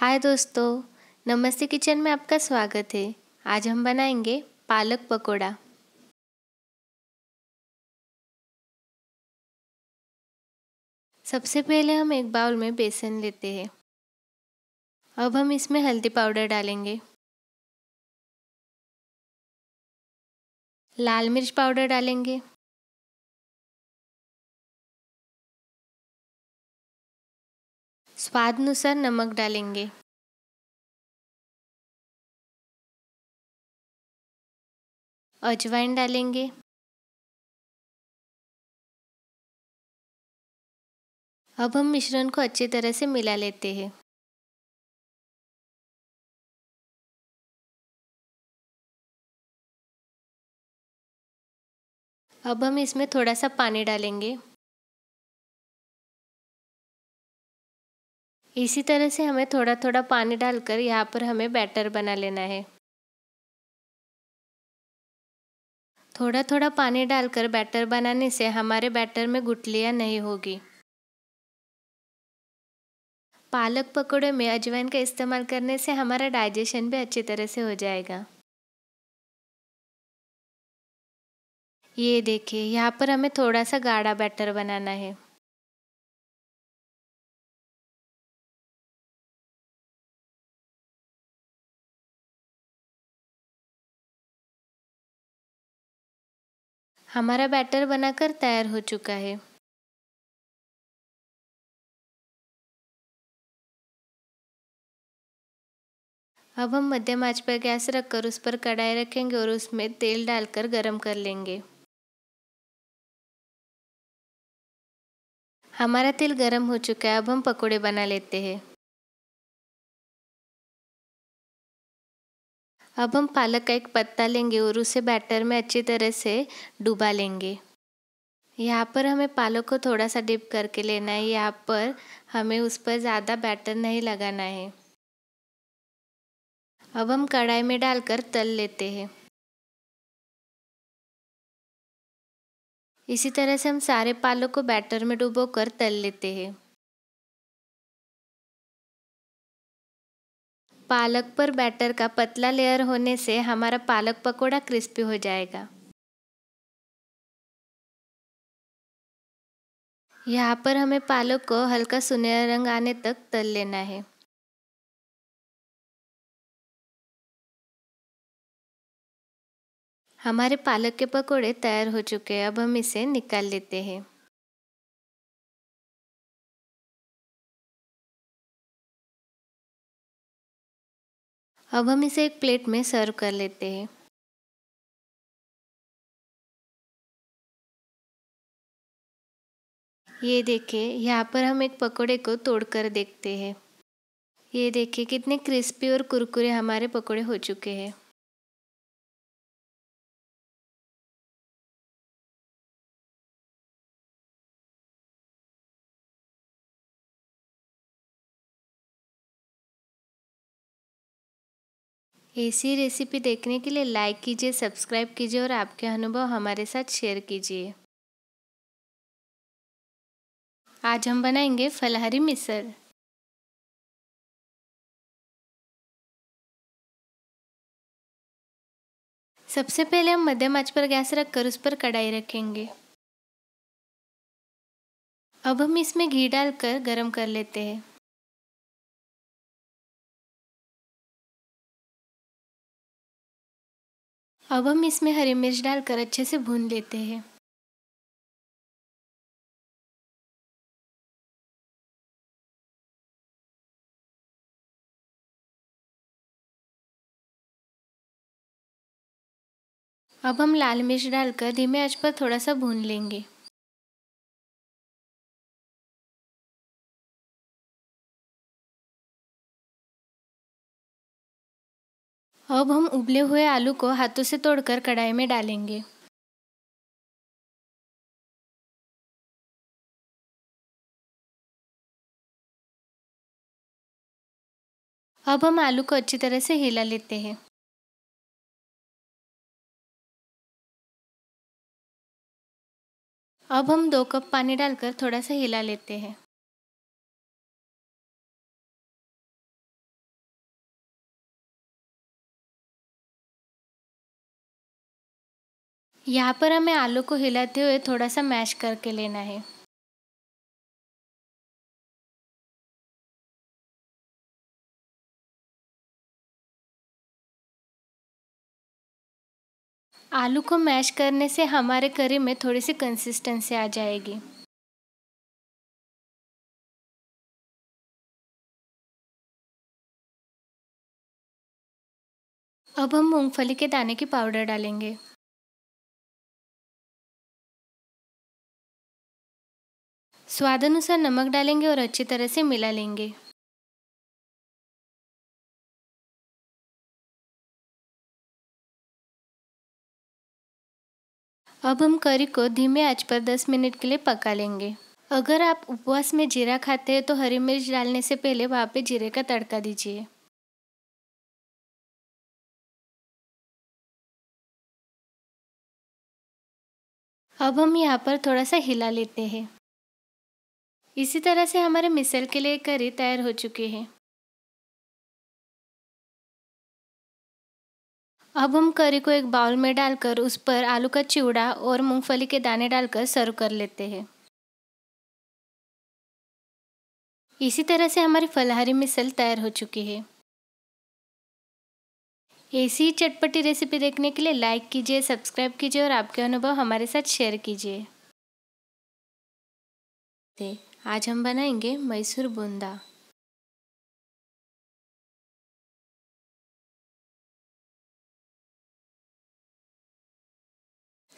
हाय दोस्तों नमस्ते किचन में आपका स्वागत है आज हम बनाएंगे पालक पकोड़ा सबसे पहले हम एक बाउल में बेसन लेते हैं अब हम इसमें हल्दी पाउडर डालेंगे लाल मिर्च पाउडर डालेंगे स्वाद अनुसार नमक डालेंगे अजवाइन डालेंगे अब हम मिश्रण को अच्छी तरह से मिला लेते हैं अब हम इसमें थोड़ा सा पानी डालेंगे इसी तरह से हमें थोड़ा थोड़ा पानी डालकर यहाँ पर हमें बैटर बना लेना है थोड़ा थोड़ा पानी डालकर बैटर बनाने से हमारे बैटर में गुटलियाँ नहीं होगी पालक पकौड़े में अजवाइन का इस्तेमाल करने से हमारा डाइजेशन भी अच्छी तरह से हो जाएगा ये देखिए यहाँ पर हमें थोड़ा सा गाढ़ा बैटर बनाना है हमारा बैटर बनाकर तैयार हो चुका है अब हम मध्यम आंच पर गैस रखकर उस पर कढ़ाई रखेंगे और उसमें तेल डालकर गरम कर लेंगे हमारा तेल गरम हो चुका है अब हम पकोड़े बना लेते हैं अब हम पालक का एक पत्ता लेंगे और उसे बैटर में अच्छी तरह से डुबा लेंगे यहाँ पर हमें पालक को थोड़ा सा डिप करके लेना है यहाँ पर हमें उस पर ज़्यादा बैटर नहीं लगाना है अब हम कढ़ाई में डालकर तल लेते हैं इसी तरह से हम सारे पालक को बैटर में डुबोकर कर तल लेते हैं पालक पर बैटर का पतला लेयर होने से हमारा पालक पकौड़ा क्रिस्पी हो जाएगा यहाँ पर हमें पालक को हल्का सुनहरा रंग आने तक तल लेना है हमारे पालक के पकोड़े तैयार हो चुके हैं अब हम इसे निकाल लेते हैं अब हम इसे एक प्लेट में सर्व कर लेते हैं ये देखिए यहाँ पर हम एक पकोड़े को तोड़कर देखते हैं ये देखिए कितने क्रिस्पी और कुरकुरे हमारे पकोड़े हो चुके हैं ऐसी रेसिपी देखने के लिए लाइक कीजिए सब्सक्राइब कीजिए और आपके अनुभव हमारे साथ शेयर कीजिए आज हम बनाएंगे फलहरी मिसर सबसे पहले हम मध्यम आंच पर गैस रखकर उस पर कढ़ाई रखेंगे अब हम इसमें घी डालकर गरम कर लेते हैं अब हम इसमें हरी मिर्च डालकर अच्छे से भून लेते हैं अब हम लाल मिर्च डालकर धीमे आंच पर थोड़ा सा भून लेंगे अब हम उबले हुए आलू को हाथों से तोड़कर कढ़ाई में डालेंगे अब हम आलू को अच्छी तरह से हिला लेते हैं अब हम दो कप पानी डालकर थोड़ा सा हिला लेते हैं यहाँ पर हमें आलू को हिलाते हुए थोड़ा सा मैश करके लेना है आलू को मैश करने से हमारे करी में थोड़ी सी कंसिस्टेंसी आ जाएगी अब हम मूंगफली के दाने की पाउडर डालेंगे स्वाद अनुसार नमक डालेंगे और अच्छी तरह से मिला लेंगे अब हम करी को धीमे आंच पर 10 मिनट के लिए पका लेंगे अगर आप उपवास में जीरा खाते हैं तो हरी मिर्च डालने से पहले वहाँ पे जीरे का तड़का दीजिए अब हम यहाँ पर थोड़ा सा हिला लेते हैं इसी तरह से हमारे मिसल के लिए करी तैयार हो चुकी है अब हम करी को एक बाउल में डालकर उस पर आलू का चिवड़ा और मूंगफली के दाने डालकर सर्व कर लेते हैं इसी तरह से हमारी फलहारी मिसल तैयार हो चुकी है ऐसी चटपटी रेसिपी देखने के लिए लाइक कीजिए सब्सक्राइब कीजिए और आपके अनुभव हमारे साथ शेयर कीजिए आज हम बनाएंगे मैसूर बूंदा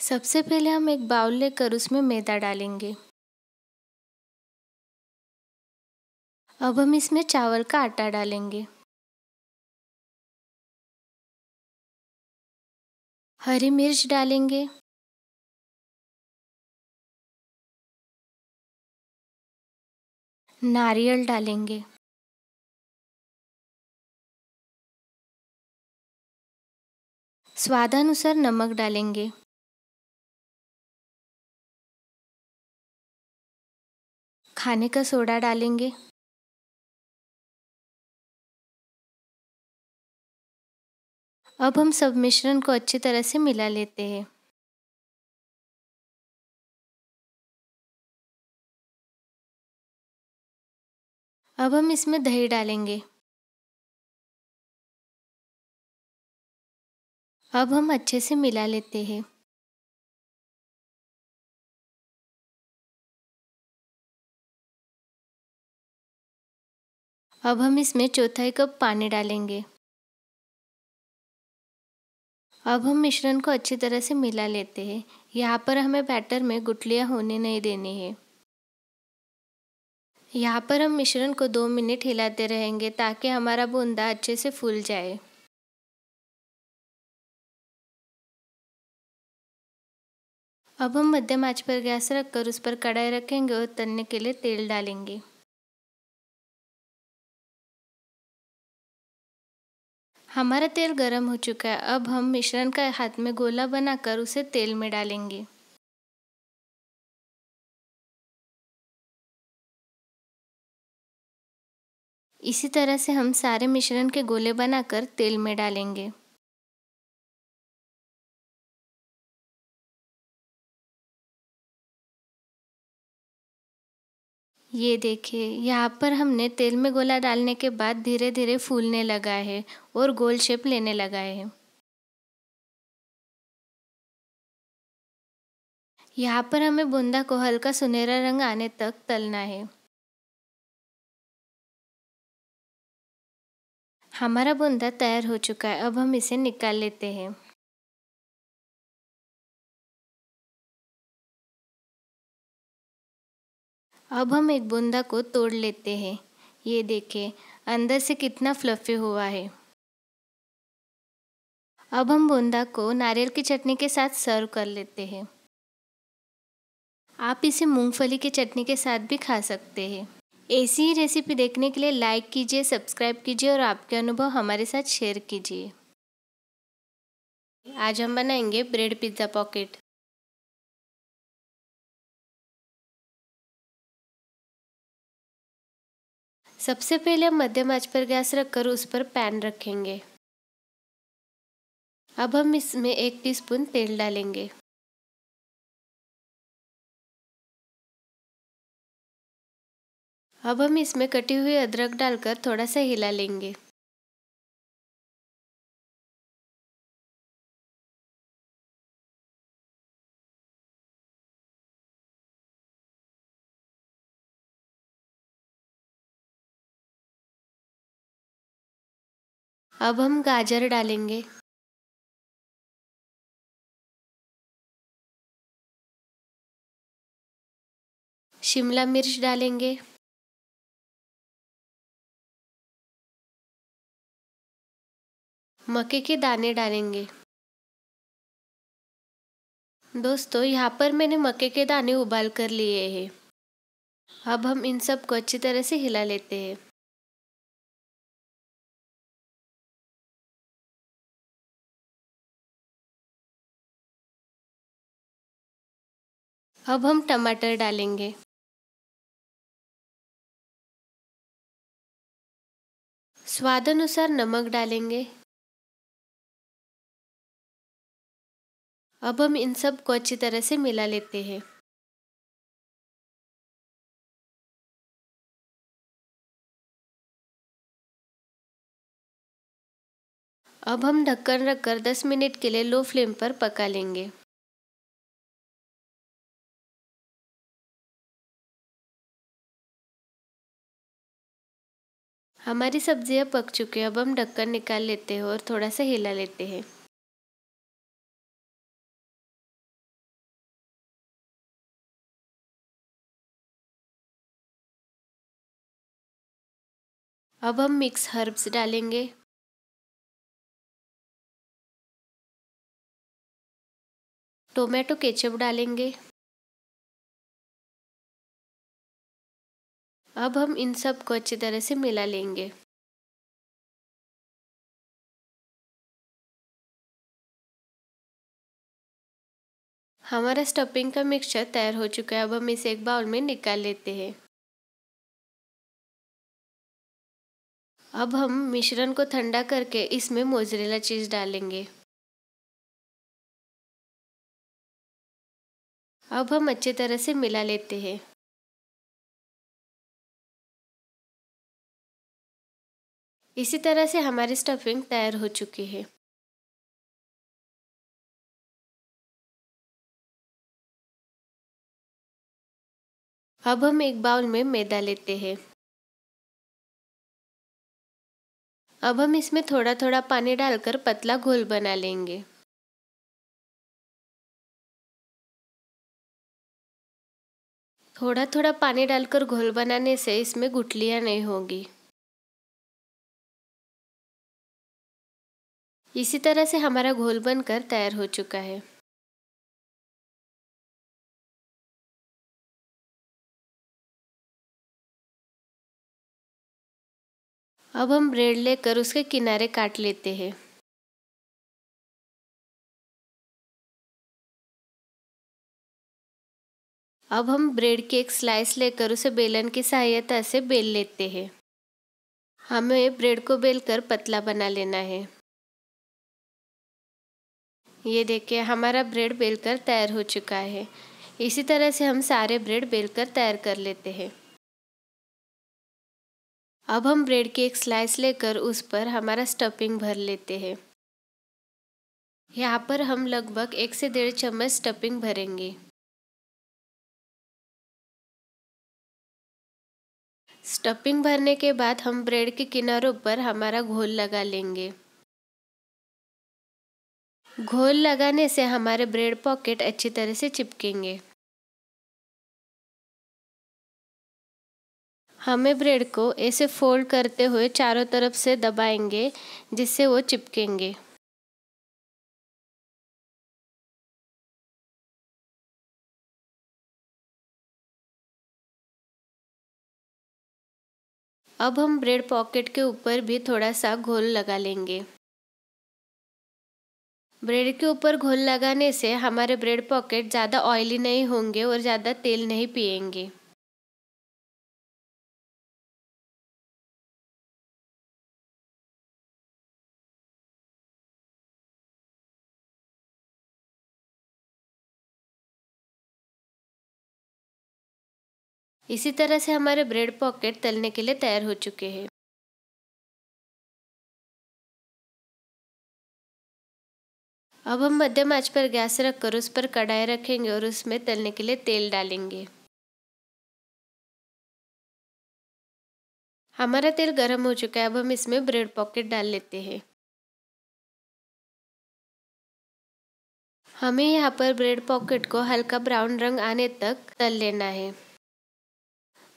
सबसे पहले हम एक बाउल लेकर उसमें मैदा डालेंगे अब हम इसमें चावल का आटा डालेंगे हरी मिर्च डालेंगे नारियल डालेंगे स्वादानुसार नमक डालेंगे खाने का सोडा डालेंगे अब हम सब मिश्रण को अच्छी तरह से मिला लेते हैं अब हम इसमें दही डालेंगे अब हम अच्छे से मिला लेते हैं अब हम इसमें चौथाई कप पानी डालेंगे अब हम मिश्रण को अच्छी तरह से मिला लेते हैं यहाँ पर हमें बैटर में गुटलियाँ होने नहीं देनी है यहाँ पर हम मिश्रण को दो मिनट हिलाते रहेंगे ताकि हमारा बूंदा अच्छे से फूल जाए अब हम मध्यम आंच पर गैस रखकर उस पर कढ़ाई रखेंगे और तलने के लिए तेल डालेंगे हमारा तेल गर्म हो चुका है अब हम मिश्रण का हाथ में गोला बनाकर उसे तेल में डालेंगे इसी तरह से हम सारे मिश्रण के गोले बनाकर तेल में डालेंगे ये देखिए यहाँ पर हमने तेल में गोला डालने के बाद धीरे धीरे फूलने लगा है और गोल शेप लेने लगा है यहाँ पर हमें बूंदा को हल्का सुनहरा रंग आने तक तलना है हमारा बूंदा तैयार हो चुका है अब हम इसे निकाल लेते हैं अब हम एक बूंदा को तोड़ लेते हैं ये देखें अंदर से कितना फ्लफी हुआ है अब हम बूंदा को नारियल की चटनी के साथ सर्व कर लेते हैं आप इसे मूंगफली की चटनी के साथ भी खा सकते हैं ऐसी ही रेसिपी देखने के लिए लाइक कीजिए सब्सक्राइब कीजिए और आपके अनुभव हमारे साथ शेयर कीजिए आज हम बनाएंगे ब्रेड पिज़्ज़ा पॉकेट सबसे पहले हम मध्यम आंच पर गैस रखकर उस पर पैन रखेंगे अब हम इसमें एक टीस्पून तेल डालेंगे अब हम इसमें कटी हुई अदरक डालकर थोड़ा सा हिला लेंगे अब हम गाजर डालेंगे शिमला मिर्च डालेंगे मक्के के दाने डालेंगे दोस्तों यहाँ पर मैंने मक्के के दाने उबाल कर लिए हैं अब हम इन सब को अच्छी तरह से हिला लेते हैं अब हम टमाटर डालेंगे स्वाद अनुसार नमक डालेंगे अब हम इन सब को अच्छी तरह से मिला लेते हैं अब हम ढक्कन रखकर 10 मिनट के लिए लो फ्लेम पर पका लेंगे हमारी सब्जियां पक चुकी है अब हम ढक्कन निकाल लेते हैं और थोड़ा सा हिला लेते हैं अब हम मिक्स हर्ब्स डालेंगे टोमेटो केचप डालेंगे अब हम इन सब को अच्छी तरह से मिला लेंगे हमारा स्टफिंग का मिक्सचर तैयार हो चुका है अब हम इसे एक बाउल में निकाल लेते हैं अब हम मिश्रण को ठंडा करके इसमें मोज़रेला चीज़ डालेंगे अब हम अच्छे तरह से मिला लेते हैं इसी तरह से हमारी स्टफिंग तैयार हो चुकी है अब हम एक बाउल में मैदा लेते हैं अब हम इसमें थोड़ा थोड़ा पानी डालकर पतला घोल बना लेंगे थोड़ा थोड़ा पानी डालकर घोल बनाने से इसमें गुठलियाँ नहीं होगी इसी तरह से हमारा घोल बनकर तैयार हो चुका है अब हम ब्रेड लेकर उसके किनारे काट लेते हैं अब हम ब्रेड के एक स्लाइस लेकर उसे बेलन की सहायता से बेल लेते हैं हमें ब्रेड को बेलकर पतला बना लेना है ये देखिए हमारा ब्रेड बेलकर तैयार हो चुका है इसी तरह से हम सारे ब्रेड बेलकर तैयार कर लेते हैं अब हम ब्रेड की एक स्लाइस लेकर उस पर हमारा स्टफिंग भर लेते हैं यहाँ पर हम लगभग एक से डेढ़ चम्मच स्टफिंग भरेंगे स्टफिंग भरने के बाद हम ब्रेड के किनारों पर हमारा घोल लगा लेंगे घोल लगाने से हमारे ब्रेड पॉकेट अच्छी तरह से चिपकेंगे हमें ब्रेड को ऐसे फोल्ड करते हुए चारों तरफ से दबाएंगे जिससे वो चिपकेंगे अब हम ब्रेड पॉकेट के ऊपर भी थोड़ा सा घोल लगा लेंगे ब्रेड के ऊपर घोल लगाने से हमारे ब्रेड पॉकेट ज़्यादा ऑयली नहीं होंगे और ज़्यादा तेल नहीं पिएंगे इसी तरह से हमारे ब्रेड पॉकेट तलने के लिए तैयार हो चुके हैं अब हम मध्यम आंच पर गैस रखकर उस पर कढ़ाई रखेंगे और उसमें तलने के लिए तेल डालेंगे हमारा तेल गर्म हो चुका है अब हम इसमें ब्रेड पॉकेट डाल लेते हैं हमें यहाँ पर ब्रेड पॉकेट को हल्का ब्राउन रंग आने तक तल लेना है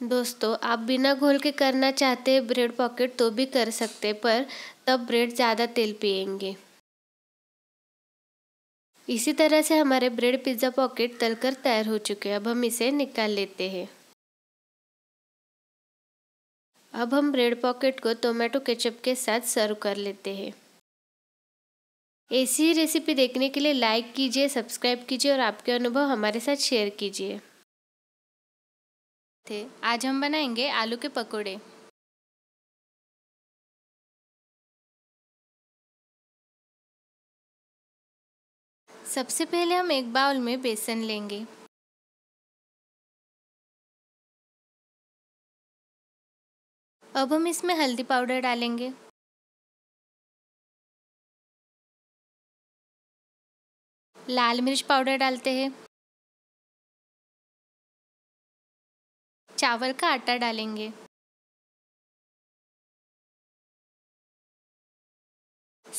दोस्तों आप बिना घोल के करना चाहते हैं ब्रेड पॉकेट तो भी कर सकते हैं पर तब ब्रेड ज़्यादा तेल पिएंगे इसी तरह से हमारे ब्रेड पिज़्ज़ा पॉकेट तलकर तैयार हो चुके हैं अब हम इसे निकाल लेते हैं अब हम ब्रेड पॉकेट को टोमेटो केचप के साथ सर्व कर लेते हैं ऐसी रेसिपी देखने के लिए लाइक कीजिए सब्सक्राइब कीजिए और आपके अनुभव हमारे साथ शेयर कीजिए थे आज हम बनाएंगे आलू के पकोड़े सबसे पहले हम एक बाउल में बेसन लेंगे अब हम इसमें हल्दी पाउडर डालेंगे लाल मिर्च पाउडर डालते हैं चावल का आटा डालेंगे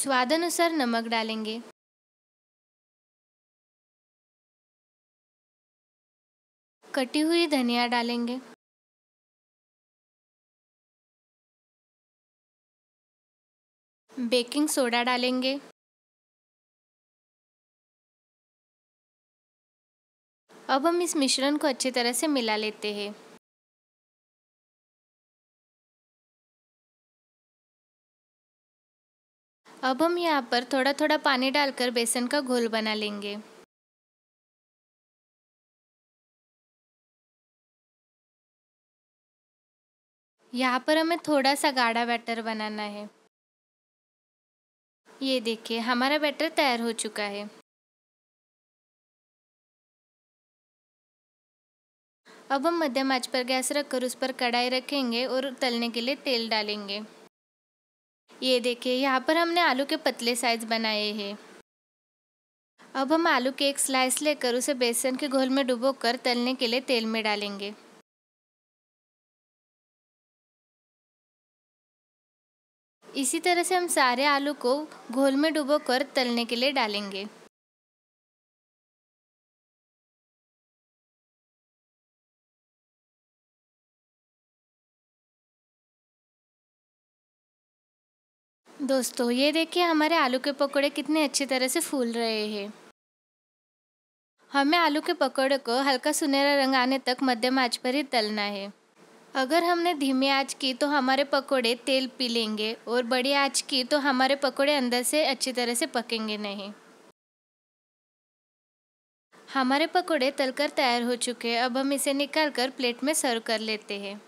स्वाद अनुसार नमक डालेंगे कटी हुई धनिया डालेंगे बेकिंग सोडा डालेंगे अब हम इस मिश्रण को अच्छी तरह से मिला लेते हैं अब हम यहाँ पर थोड़ा थोड़ा पानी डालकर बेसन का घोल बना लेंगे यहाँ पर हमें थोड़ा सा गाढ़ा बैटर बनाना है ये देखिए हमारा बैटर तैयार हो चुका है अब हम मध्यम आंच पर गैस रखकर उस पर कढ़ाई रखेंगे और तलने के लिए तेल डालेंगे ये देखिए यहाँ पर हमने आलू के पतले साइज बनाए हैं अब हम आलू के एक स्लाइस लेकर उसे बेसन के घोल में डुबोकर तलने के लिए तेल में डालेंगे इसी तरह से हम सारे आलू को घोल में डुबोकर तलने के लिए डालेंगे दोस्तों ये देखिए हमारे आलू के पकौड़े कितने अच्छी तरह से फूल रहे हैं हमें आलू के पकौड़े को हल्का सुनहरा रंग आने तक मध्यम आंच पर ही तलना है अगर हमने धीमी आंच की तो हमारे पकोड़े तेल पी लेंगे और बड़ी आंच की तो हमारे पकोड़े अंदर से अच्छी तरह से पकेंगे नहीं हमारे पकोड़े तलकर तैयार हो चुके हैं अब हम इसे निकाल कर प्लेट में सर्व कर लेते हैं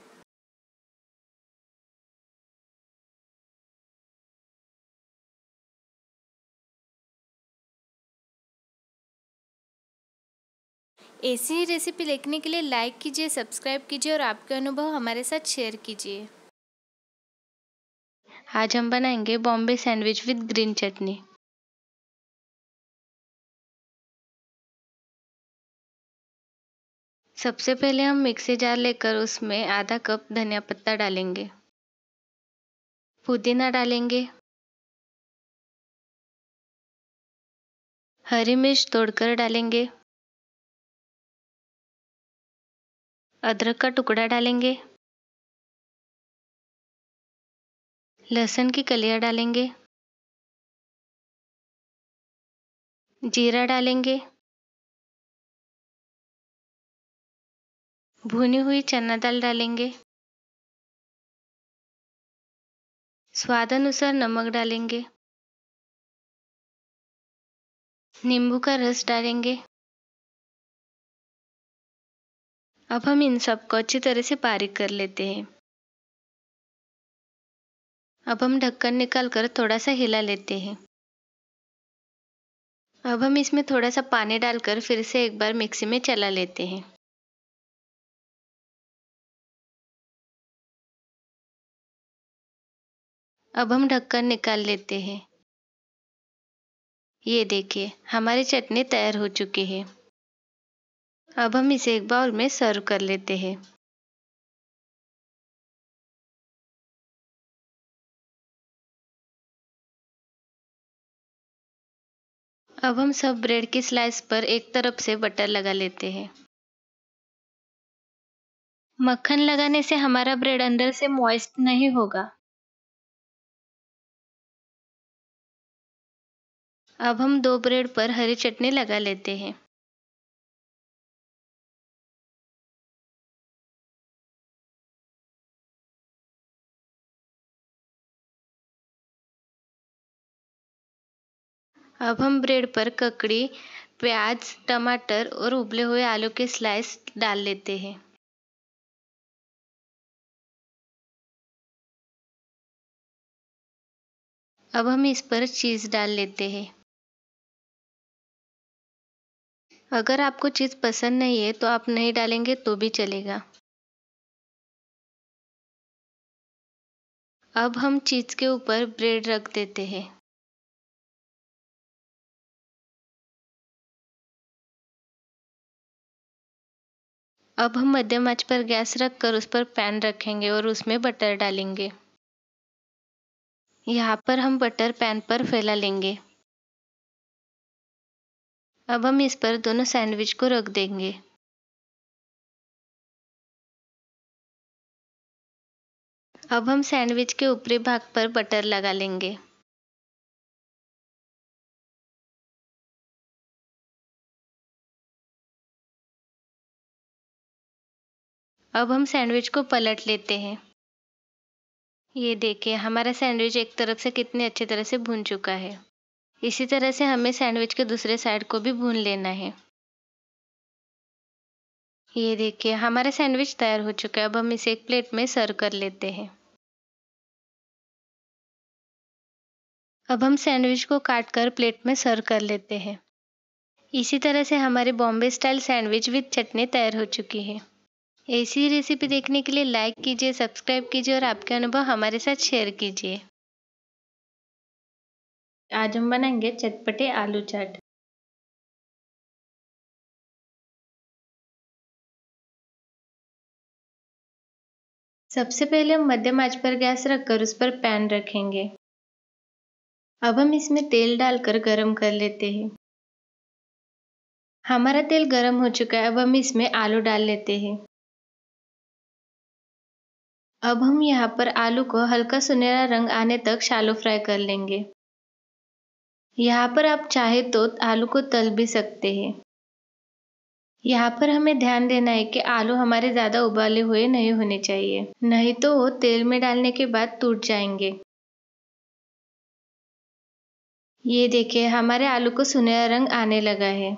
ऐसी ही रेसिपी देखने के लिए लाइक कीजिए सब्सक्राइब कीजिए और आपके अनुभव हमारे साथ शेयर कीजिए आज हम बनाएंगे Bombay sandwich with green chutney सबसे पहले हम मिक्सी जार लेकर उसमें आधा कप धनिया पत्ता डालेंगे पुदीना डालेंगे हरी मिर्च तोड़कर डालेंगे अदरक का टुकड़ा डालेंगे लहसुन की कलियां डालेंगे जीरा डालेंगे भुनी हुई चना दाल डालेंगे स्वाद अनुसार नमक डालेंगे नींबू का रस डालेंगे अब हम इन सबको अच्छी तरह से बारीक कर लेते हैं अब हम ढक्कन निकाल कर थोड़ा सा हिला लेते हैं अब हम इसमें थोड़ा सा पानी डालकर फिर से एक बार मिक्सी में चला लेते हैं अब हम ढक्कन निकाल लेते हैं ये देखिए हमारी चटनी तैयार हो चुकी है अब हम इसे एक बाउल में सर्व कर लेते हैं अब हम सब ब्रेड की स्लाइस पर एक तरफ से बटर लगा लेते हैं मक्खन लगाने से हमारा ब्रेड अंदर से मॉइस्ट नहीं होगा अब हम दो ब्रेड पर हरी चटनी लगा लेते हैं अब हम ब्रेड पर ककड़ी प्याज टमाटर और उबले हुए आलू के स्लाइस डाल लेते हैं अब हम इस पर चीज़ डाल लेते हैं अगर आपको चीज़ पसंद नहीं है तो आप नहीं डालेंगे तो भी चलेगा अब हम चीज़ के ऊपर ब्रेड रख देते हैं अब हम मध्यम आंच पर गैस रख कर उस पर पैन रखेंगे और उसमें बटर डालेंगे यहाँ पर हम बटर पैन पर फैला लेंगे अब हम इस पर दोनों सैंडविच को रख देंगे अब हम सैंडविच के ऊपरी भाग पर बटर लगा लेंगे अब हम सैंडविच को पलट लेते हैं ये देखिए हमारा सैंडविच एक तरफ से कितने अच्छे तरह से भून चुका है इसी तरह से हमें सैंडविच के दूसरे साइड को भी भून लेना है ये देखिए हमारा सैंडविच तैयार हो चुका है अब हम इसे एक प्लेट में सर्व कर लेते हैं अब हम सैंडविच को काट कर प्लेट में सर्व कर लेते हैं इसी तरह से हमारे Bombay style sandwich with chutney तैयार हो चुकी है ऐसी रेसिपी देखने के लिए लाइक कीजिए सब्सक्राइब कीजिए और आपके अनुभव हमारे साथ शेयर कीजिए आज हम बनाएंगे चटपटे आलू चाट सबसे पहले हम मध्यम आंच पर गैस रखकर उस पर पैन रखेंगे अब हम इसमें तेल डालकर गरम कर लेते हैं हमारा तेल गरम हो चुका है अब हम इसमें आलू डाल लेते हैं अब हम यहाँ पर आलू को हल्का सुनहरा रंग आने तक शालो फ्राई कर लेंगे यहाँ पर आप चाहे तो आलू को तल भी सकते हैं यहाँ पर हमें ध्यान देना है कि आलू हमारे ज़्यादा उबाले हुए नहीं होने चाहिए नहीं तो वो तेल में डालने के बाद टूट जाएंगे ये देखिए हमारे आलू को सुनहरा रंग आने लगा है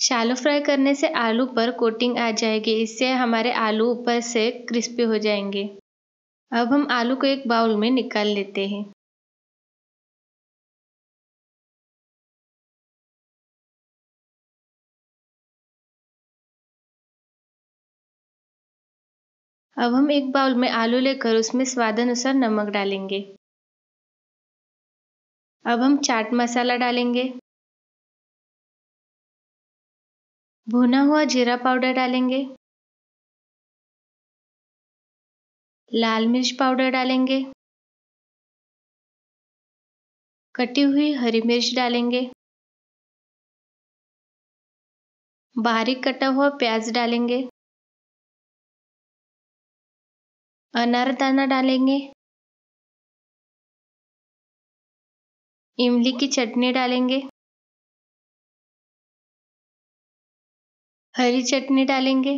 शैलो फ्राई करने से आलू पर कोटिंग आ जाएगी इससे हमारे आलू ऊपर से क्रिस्पी हो जाएंगे अब हम आलू को एक बाउल में निकाल लेते हैं अब हम एक बाउल में आलू लेकर उसमें स्वाद अनुसार नमक डालेंगे अब हम चाट मसाला डालेंगे भुना हुआ जीरा पाउडर डालेंगे लाल मिर्च पाउडर डालेंगे कटी हुई हरी मिर्च डालेंगे बारीक कटा हुआ प्याज डालेंगे अनारदाना डालेंगे इमली की चटनी डालेंगे हरी चटनी डालेंगे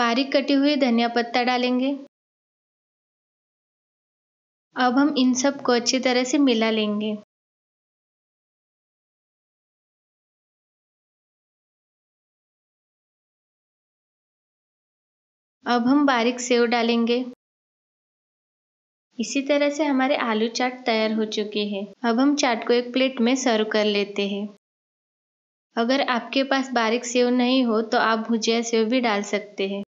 बारीक कटी हुई धनिया पत्ता डालेंगे अब हम इन सब को अच्छी तरह से मिला लेंगे अब हम बारीक सेव डालेंगे इसी तरह से हमारे आलू चाट तैयार हो चुके हैं अब हम चाट को एक प्लेट में सर्व कर लेते हैं अगर आपके पास बारीक सेव नहीं हो तो आप भुजिया सेव भी डाल सकते हैं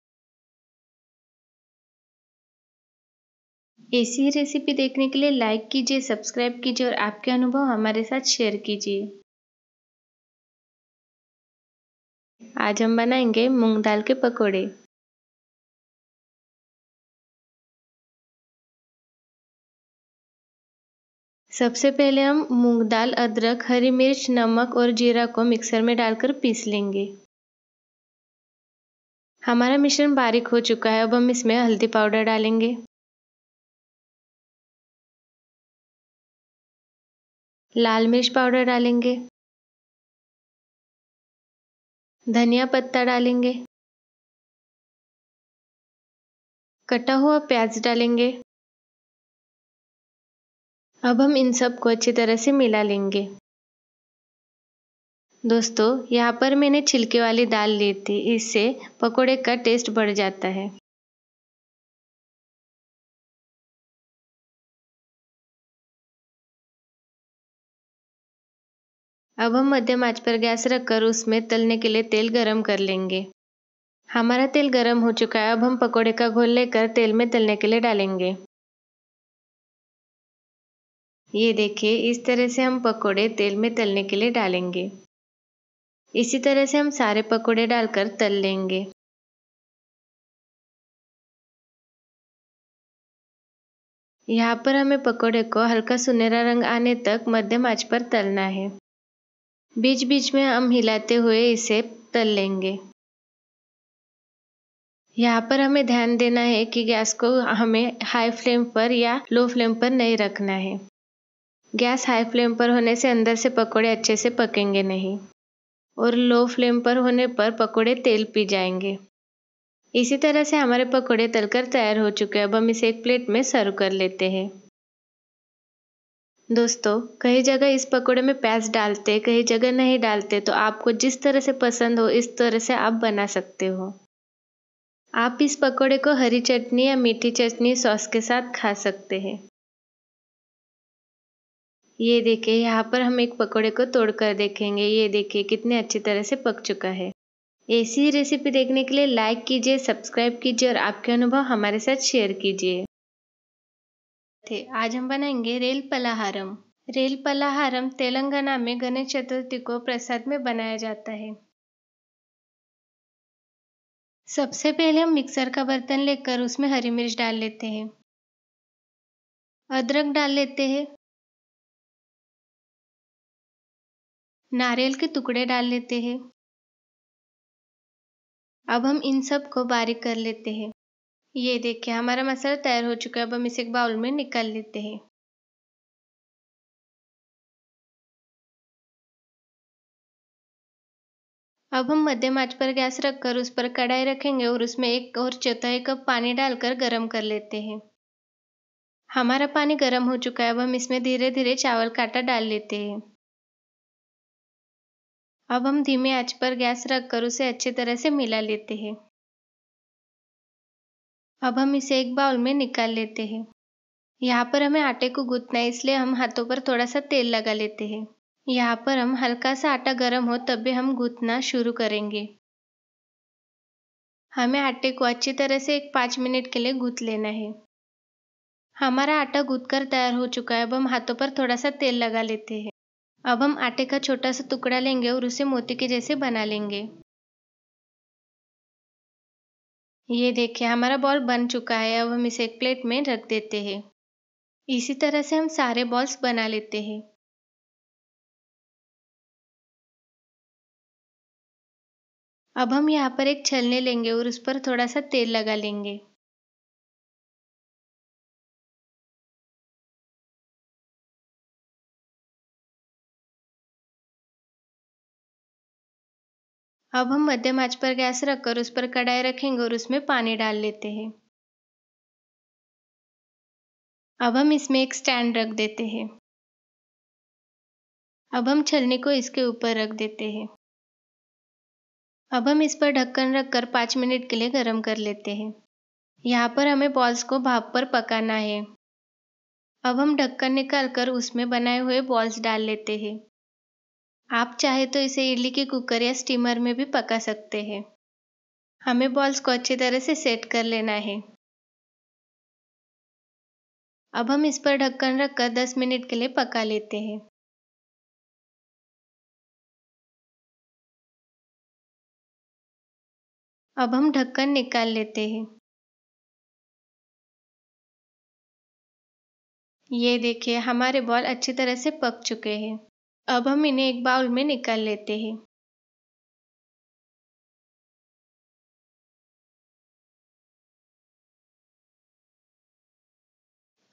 ऐसी रेसिपी देखने के लिए लाइक कीजिए सब्सक्राइब कीजिए और आपके अनुभव हमारे साथ शेयर कीजिए आज हम बनाएंगे मूंग दाल के पकोड़े सबसे पहले हम मूंग दाल अदरक हरी मिर्च नमक और जीरा को मिक्सर में डालकर पीस लेंगे हमारा मिश्रण बारीक हो चुका है अब हम इसमें हल्दी पाउडर डालेंगे लाल मिर्च पाउडर डालेंगे धनिया पत्ता डालेंगे कटा हुआ प्याज डालेंगे अब हम इन सब को अच्छी तरह से मिला लेंगे दोस्तों यहाँ पर मैंने छिलके वाली दाल ली थी इससे पकोड़े का टेस्ट बढ़ जाता है अब हम मध्यम आंच पर गैस रखकर उसमें तलने के लिए तेल गरम कर लेंगे हमारा तेल गरम हो चुका है अब हम पकोड़े का घोल लेकर तेल में तलने के लिए डालेंगे ये देखिए इस तरह से हम पकोड़े तेल में तलने के लिए डालेंगे इसी तरह से हम सारे पकोड़े डालकर तल लेंगे यहाँ पर हमें पकोड़े को हल्का सुनहरा रंग आने तक मध्यम आंच पर तलना है बीच बीच में हम हिलाते हुए इसे तल लेंगे यहाँ पर हमें ध्यान देना है कि गैस को हमें हाई फ्लेम पर या लो फ्लेम पर नहीं रखना है गैस हाई फ्लेम पर होने से अंदर से पकोड़े अच्छे से पकेंगे नहीं और लो फ्लेम पर होने पर पकोड़े तेल पी जाएंगे इसी तरह से हमारे पकोड़े तलकर तैयार हो चुके हैं अब हम इसे एक प्लेट में सर्व कर लेते हैं दोस्तों कहीं जगह इस पकोड़े में प्याज डालते कहीं जगह नहीं डालते तो आपको जिस तरह से पसंद हो इस तरह से आप बना सकते हो आप इस पकोड़े को हरी चटनी या मीठी चटनी सॉस के साथ खा सकते हैं ये देखिए यहाँ पर हम एक पकोड़े को तोड़कर देखेंगे ये देखिए कितने अच्छी तरह से पक चुका है ऐसी रेसिपी देखने के लिए लाइक कीजिए सब्सक्राइब कीजिए और आपके अनुभव हमारे साथ शेयर कीजिए थे आज हम बनाएंगे रेल पलाहारम रेल पलाहारम तेलंगाना में गणेश चतुर्थी को प्रसाद में बनाया जाता है सबसे पहले हम मिक्सर का बर्तन लेकर उसमें हरी मिर्च डाल लेते हैं अदरक डाल लेते हैं नारियल के टुकड़े डाल लेते हैं अब हम इन सब को बारीक कर लेते हैं ये देखिए हमारा मसाला तैयार हो चुका है अब हम इसे एक बाउल में निकाल लेते हैं अब हम मध्यम आंच पर गैस रखकर उस पर कढ़ाई रखेंगे और उसमें एक और चौथाई कप पानी डालकर गर्म कर लेते हैं हमारा पानी गर्म हो चुका है अब हम इसमें धीरे धीरे चावल काटा डाल लेते हैं अब हम धीमे आंच पर गैस रख कर उसे अच्छे तरह से मिला लेते हैं अब हम इसे एक बाउल में निकाल लेते हैं यहाँ पर हमें आटे को गूंथना है इसलिए हम हाथों पर थोड़ा सा तेल लगा लेते हैं यहाँ पर हम हल्का सा आटा गर्म हो तब भी हम गूंथना शुरू करेंगे हमें आटे को अच्छी तरह से एक पाँच मिनट के लिए गूंथ लेना है हमारा आटा गूंथकर तैयार हो चुका है अब हम हाथों पर थोड़ा सा तेल लगा लेते हैं अब हम आटे का छोटा सा टुकड़ा लेंगे और उसे मोती के जैसे बना लेंगे ये देखिए हमारा बॉल बन चुका है अब हम इसे एक प्लेट में रख देते हैं इसी तरह से हम सारे बॉल्स बना लेते हैं अब हम यहाँ पर एक छलने लेंगे और उस पर थोड़ा सा तेल लगा लेंगे अब हम मध्यम आंच पर गैस रखकर उस पर कढ़ाई रखेंगे और उसमें पानी डाल लेते हैं अब हम इसमें एक स्टैंड रख देते हैं अब हम छलनी को इसके ऊपर रख देते हैं अब हम इस पर ढक्कन रखकर पाँच मिनट के लिए गर्म कर लेते हैं यहाँ पर हमें बॉल्स को भाप पर पकाना है अब हम ढक्कन निकालकर उसमें बनाए हुए बॉल्स डाल लेते हैं आप चाहे तो इसे इडली के कुकर या स्टीमर में भी पका सकते हैं हमें बॉल्स को अच्छी तरह से सेट कर लेना है अब हम इस पर ढक्कन रखकर 10 मिनट के लिए पका लेते हैं अब हम ढक्कन निकाल लेते हैं ये देखिए हमारे बॉल अच्छी तरह से पक चुके हैं अब हम इन्हें एक बाउल में निकाल लेते हैं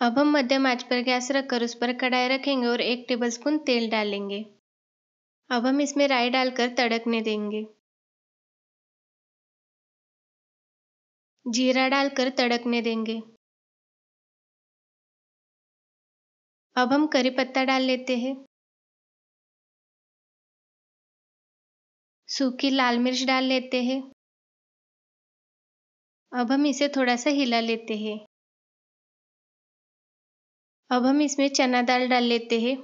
अब हम मध्यम आंच पर गैस रखकर उस पर कढ़ाई रखेंगे और एक टेबलस्पून तेल डालेंगे अब हम इसमें राई डालकर तड़कने देंगे जीरा डालकर तड़कने देंगे अब हम करी पत्ता डाल लेते हैं सूखी लाल मिर्च डाल लेते हैं अब हम इसे थोड़ा सा हिला लेते हैं अब हम इसमें चना दाल डाल लेते हैं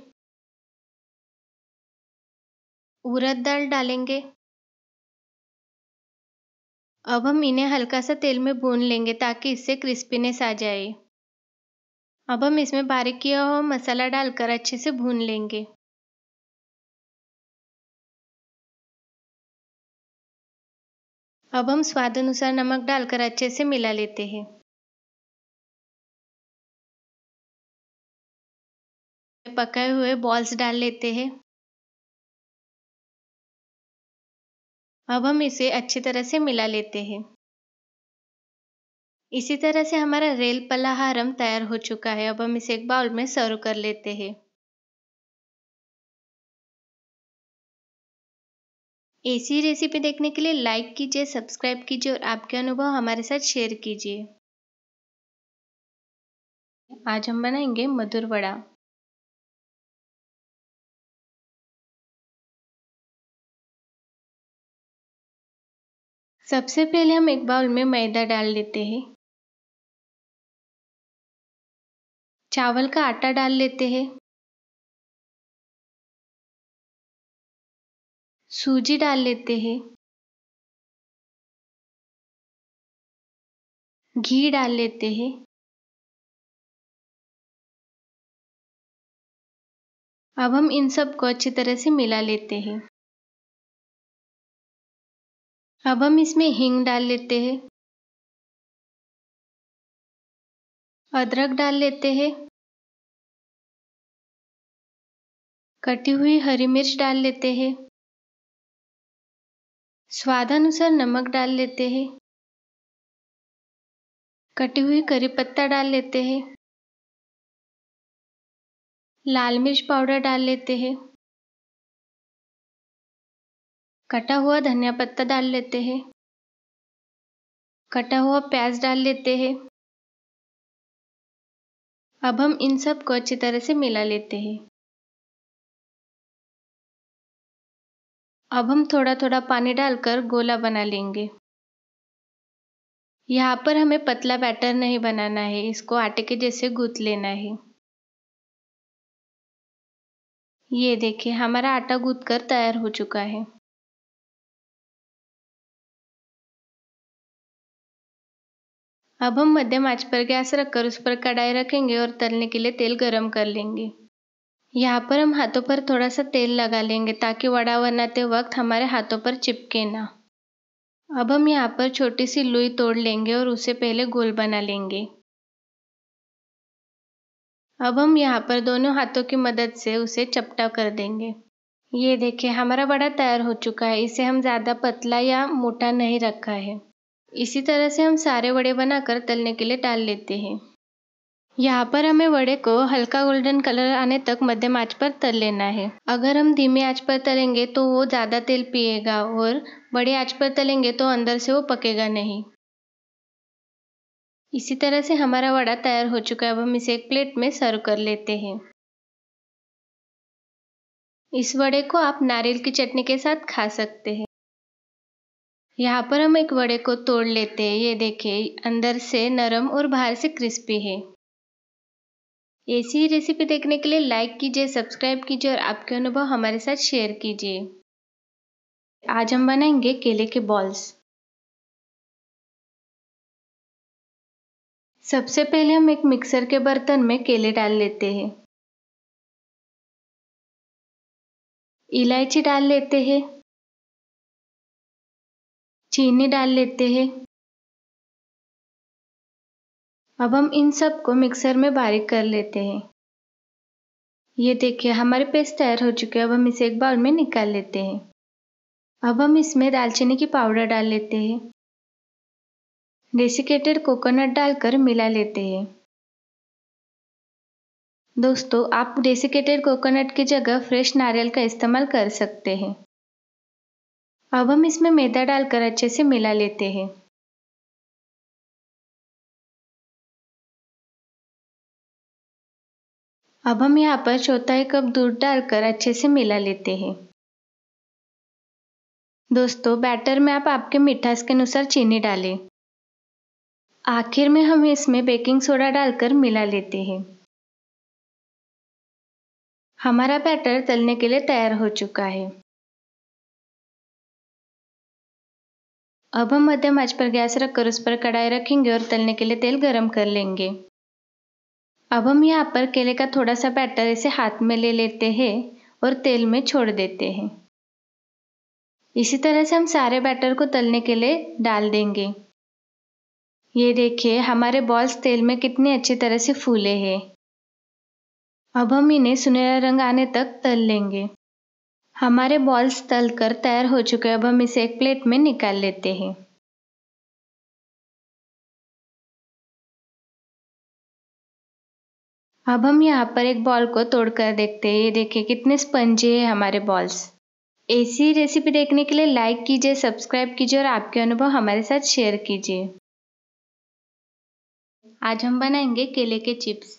उरद दाल डालेंगे अब हम इन्हें हल्का सा तेल में भून लेंगे ताकि इससे क्रिस्पीनेस आ जाए अब हम इसमें बारीक किया हुआ मसाला डालकर अच्छे से भून लेंगे अब हम स्वाद अनुसार नमक डालकर अच्छे से मिला लेते हैं पकाए हुए बॉल्स डाल लेते हैं अब हम इसे अच्छी तरह से मिला लेते हैं इसी तरह से हमारा रेल पलाहारम तैयार हो चुका है अब हम इसे एक बाउल में सर्व कर लेते हैं ऐसी रेसिपी देखने के लिए लाइक कीजिए सब्सक्राइब कीजिए और आपके अनुभव हमारे साथ शेयर कीजिए आज हम बनाएंगे मधुर वड़ा सबसे पहले हम एक बाउल में मैदा डाल लेते हैं चावल का आटा डाल लेते हैं सूजी डाल लेते हैं घी डाल लेते हैं अब हम इन सब को अच्छी तरह से मिला लेते हैं अब हम इसमें हींग डाल लेते हैं अदरक डाल लेते हैं कटी हुई हरी मिर्च डाल लेते हैं स्वादानुसार नमक डाल लेते हैं कटी हुई करी पत्ता डाल लेते हैं लाल मिर्च पाउडर डाल लेते हैं कटा हुआ धनिया पत्ता डाल लेते हैं कटा हुआ प्याज डाल लेते हैं अब हम इन सब को अच्छी तरह से मिला लेते हैं अब हम थोड़ा थोड़ा पानी डालकर गोला बना लेंगे यहाँ पर हमें पतला बैटर नहीं बनाना है इसको आटे के जैसे गूंथ लेना है ये देखिए हमारा आटा गूंथ कर तैयार हो चुका है अब हम मध्यम आंच पर गैस रखकर उस पर कढ़ाई रखेंगे और तलने के लिए तेल गरम कर लेंगे यहाँ पर हम हाथों पर थोड़ा सा तेल लगा लेंगे ताकि वड़ा बनाते वक्त हमारे हाथों पर चिपके ना अब हम यहाँ पर छोटी सी लुई तोड़ लेंगे और उसे पहले गोल बना लेंगे अब हम यहाँ पर दोनों हाथों की मदद से उसे चपटा कर देंगे ये देखिए हमारा बड़ा तैयार हो चुका है इसे हम ज़्यादा पतला या मोटा नहीं रखा है इसी तरह से हम सारे वड़े बनाकर तलने के लिए डाल लेते हैं यहाँ पर हमें वड़े को हल्का गोल्डन कलर आने तक मध्यम आंच पर तल लेना है अगर हम धीमी आंच पर तलेंगे तो वो ज़्यादा तेल पिएगा और बड़े आंच पर तलेंगे तो अंदर से वो पकेगा नहीं इसी तरह से हमारा वड़ा तैयार हो चुका है अब हम इसे एक प्लेट में सर्व कर लेते हैं इस वड़े को आप नारियल की चटनी के साथ खा सकते हैं यहाँ पर हम एक वड़े को तोड़ लेते हैं ये देखिए अंदर से नरम और बाहर से क्रिस्पी है ऐसी ही रेसिपी देखने के लिए लाइक कीजिए सब्सक्राइब कीजिए और आपके अनुभव हमारे साथ शेयर कीजिए आज हम बनाएंगे केले के बॉल्स सबसे पहले हम एक मिक्सर के बर्तन में केले डाल लेते हैं इलायची डाल लेते हैं चीनी डाल लेते हैं अब हम इन सब को मिक्सर में बारीक कर लेते हैं ये देखिए हमारे पेस्ट तैयार हो चुके हैं अब हम इसे एक बाउल में निकाल लेते हैं अब हम इसमें दालचीनी की पाउडर डाल लेते हैं डेसिकेटेड कोकोनट डालकर मिला लेते हैं दोस्तों आप डेसिकेटेड कोकोनट की जगह फ्रेश नारियल का इस्तेमाल कर सकते हैं अब हम इसमें मैदा डालकर अच्छे से मिला लेते हैं अब हम यहाँ पर चौथाई कप दूध डालकर अच्छे से मिला लेते हैं दोस्तों बैटर में आप आपके मिठास के अनुसार चीनी डालें आखिर में हम इसमें बेकिंग सोडा डालकर मिला लेते हैं हमारा बैटर तलने के लिए तैयार हो चुका है अब हम मध्यम आंच पर गैस रखकर उस पर कढ़ाई रखेंगे और तलने के लिए तेल गरम कर लेंगे अब हम यहाँ पर केले का थोड़ा सा बैटर इसे हाथ में ले लेते हैं और तेल में छोड़ देते हैं इसी तरह से हम सारे बैटर को तलने के लिए डाल देंगे ये देखिए हमारे बॉल्स तेल में कितने अच्छी तरह से फूले हैं अब हम इन्हें सुनहरा रंग आने तक तल लेंगे हमारे बॉल्स तल कर तैयार हो चुके अब हम इसे एक प्लेट में निकाल लेते हैं अब हम यहाँ पर एक बॉल को तोड़कर देखते हैं ये देखिए कितने स्पंजी है हमारे बॉल्स ऐसी रेसिपी देखने के लिए लाइक कीजिए सब्सक्राइब कीजिए और आपके अनुभव हमारे साथ शेयर कीजिए आज हम बनाएंगे केले के चिप्स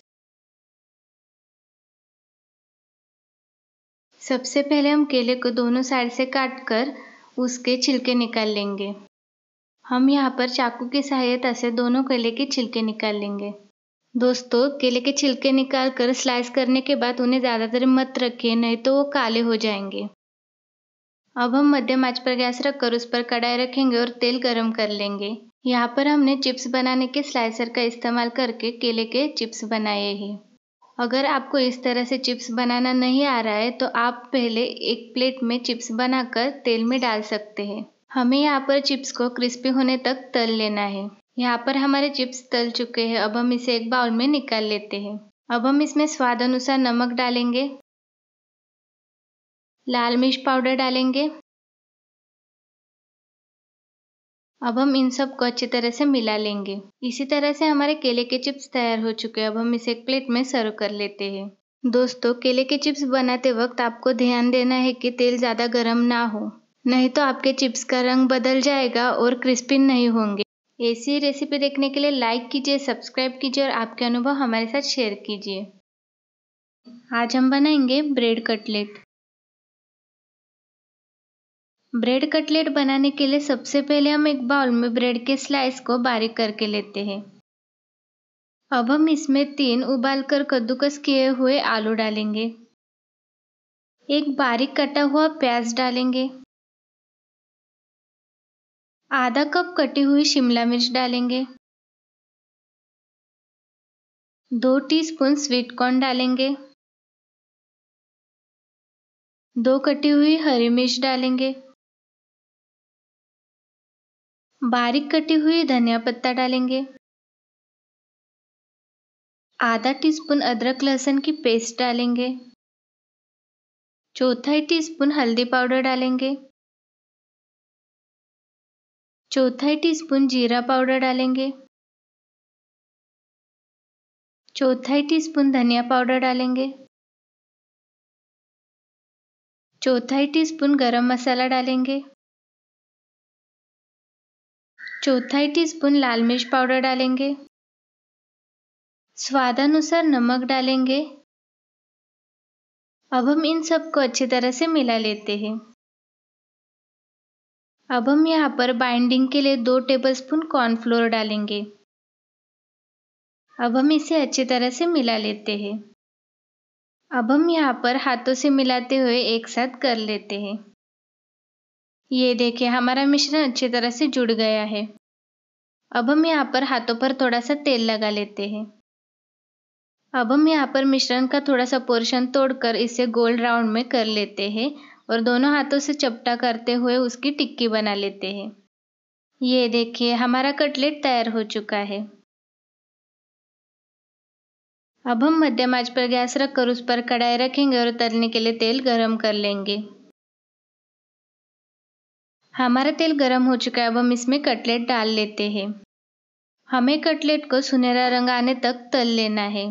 सबसे पहले हम केले को दोनों साइड से काट कर उसके छिलके निकाल लेंगे हम यहाँ पर चाकू की सहायता से दोनों केले के छिलके निकाल लेंगे दोस्तों केले के छिलके निकाल कर स्लाइस करने के बाद उन्हें ज़्यादातर मत रखिए नहीं तो वो काले हो जाएंगे अब हम मध्यम आंच पर गैस रखकर उस पर कढ़ाई रखेंगे और तेल गरम कर लेंगे यहाँ पर हमने चिप्स बनाने के स्लाइसर का इस्तेमाल करके केले के चिप्स बनाए हैं अगर आपको इस तरह से चिप्स बनाना नहीं आ रहा है तो आप पहले एक प्लेट में चिप्स बनाकर तेल में डाल सकते हैं हमें यहाँ पर चिप्स को क्रिस्पी होने तक तल लेना है यहाँ पर हमारे चिप्स तल चुके हैं अब हम इसे एक बाउल में निकाल लेते हैं अब हम इसमें स्वाद अनुसार नमक डालेंगे लाल मिर्च पाउडर डालेंगे अब हम इन सब को अच्छी तरह से मिला लेंगे इसी तरह से हमारे केले के चिप्स तैयार हो चुके हैं अब हम इसे एक प्लेट में सर्व कर लेते हैं दोस्तों केले के चिप्स बनाते वक्त आपको ध्यान देना है कि तेल ज़्यादा गर्म ना हो नहीं तो आपके चिप्स का रंग बदल जाएगा और क्रिस्पी नहीं होंगे ऐसी रेसिपी देखने के लिए लाइक कीजिए सब्सक्राइब कीजिए और आपके अनुभव हमारे साथ शेयर कीजिए आज हम बनाएंगे ब्रेड कटलेट ब्रेड कटलेट बनाने के लिए सबसे पहले हम एक बाउल में ब्रेड के स्लाइस को बारीक करके लेते हैं अब हम इसमें तीन उबालकर कद्दूकस किए हुए आलू डालेंगे एक बारीक कटा हुआ प्याज डालेंगे आधा कप कटी हुई शिमला मिर्च डालेंगे दो टीस्पून स्वीट कॉर्न डालेंगे दो कटी हुई हरी मिर्च डालेंगे बारीक कटी हुई धनिया पत्ता डालेंगे आधा टीस्पून अदरक लहसुन की पेस्ट डालेंगे चौथाई टीस्पून हल्दी पाउडर डालेंगे चौथाई टीस्पून जीरा पाउडर डालेंगे चौथाई टीस्पून धनिया पाउडर डालेंगे चौथाई टीस्पून गरम मसाला डालेंगे चौथाई टीस्पून लाल मिर्च पाउडर डालेंगे स्वादानुसार नमक डालेंगे अब हम इन सबको अच्छी तरह से मिला लेते हैं अब हम यहाँ पर बाइंडिंग के लिए दो टेबलस्पून कॉर्नफ्लोर डालेंगे अब हम इसे अच्छी तरह से मिला लेते हैं अब हम यहाँ पर हाथों से मिलाते हुए एक साथ कर लेते हैं ये देखिए हमारा मिश्रण अच्छी तरह से जुड़ गया है अब हम यहाँ पर हाथों पर थोड़ा सा तेल लगा लेते हैं अब हम यहाँ पर मिश्रण का थोड़ा सा पोर्शन तोड़कर इसे गोल राउंड में कर लेते हैं और दोनों हाथों से चपटा करते हुए उसकी टिक्की बना लेते हैं ये देखिए हमारा कटलेट तैयार हो चुका है अब हम मध्यम आंच पर गैस रखकर उस पर कढ़ाई रखेंगे और तलने के लिए तेल गरम कर लेंगे हमारा तेल गरम हो चुका है अब हम इसमें कटलेट डाल लेते हैं हमें कटलेट को सुनहरा रंग आने तक तल लेना है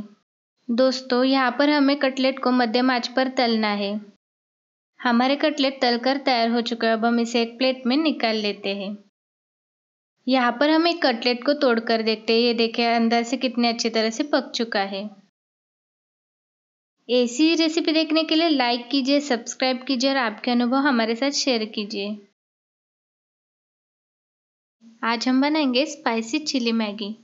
दोस्तों यहाँ पर हमें कटलेट को मध्यम आंच पर तलना है हमारे कटलेट तलकर तैयार हो चुका है अब हम इसे एक प्लेट में निकाल लेते हैं यहाँ पर हम एक कटलेट को तोड़कर देखते हैं ये देखिए अंदर से कितने अच्छी तरह से पक चुका है ऐसी रेसिपी देखने के लिए लाइक कीजिए सब्सक्राइब कीजिए और आपके अनुभव हमारे साथ शेयर कीजिए आज हम बनाएंगे spicy chilli Maggi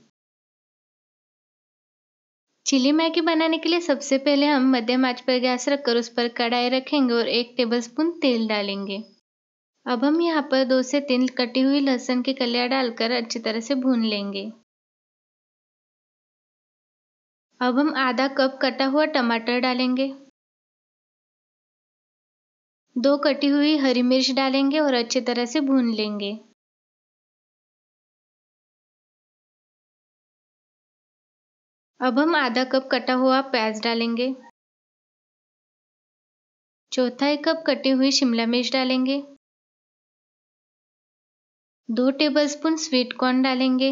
chilli Maggi बनाने के लिए सबसे पहले हम मध्यम आंच पर गैस रखकर उस पर कढ़ाई रखेंगे और एक टेबलस्पून तेल डालेंगे अब हम यहाँ पर दो से तीन कटी हुई लहसुन की कलियाँ डालकर अच्छी तरह से भून लेंगे अब हम आधा कप कटा हुआ टमाटर डालेंगे दो कटी हुई हरी मिर्च डालेंगे और अच्छी तरह से भून लेंगे अब हम आधा कप कटा हुआ प्याज डालेंगे चौथाई कप कटी हुई शिमला मिर्च डालेंगे दो टेबलस्पून स्वीट कॉर्न डालेंगे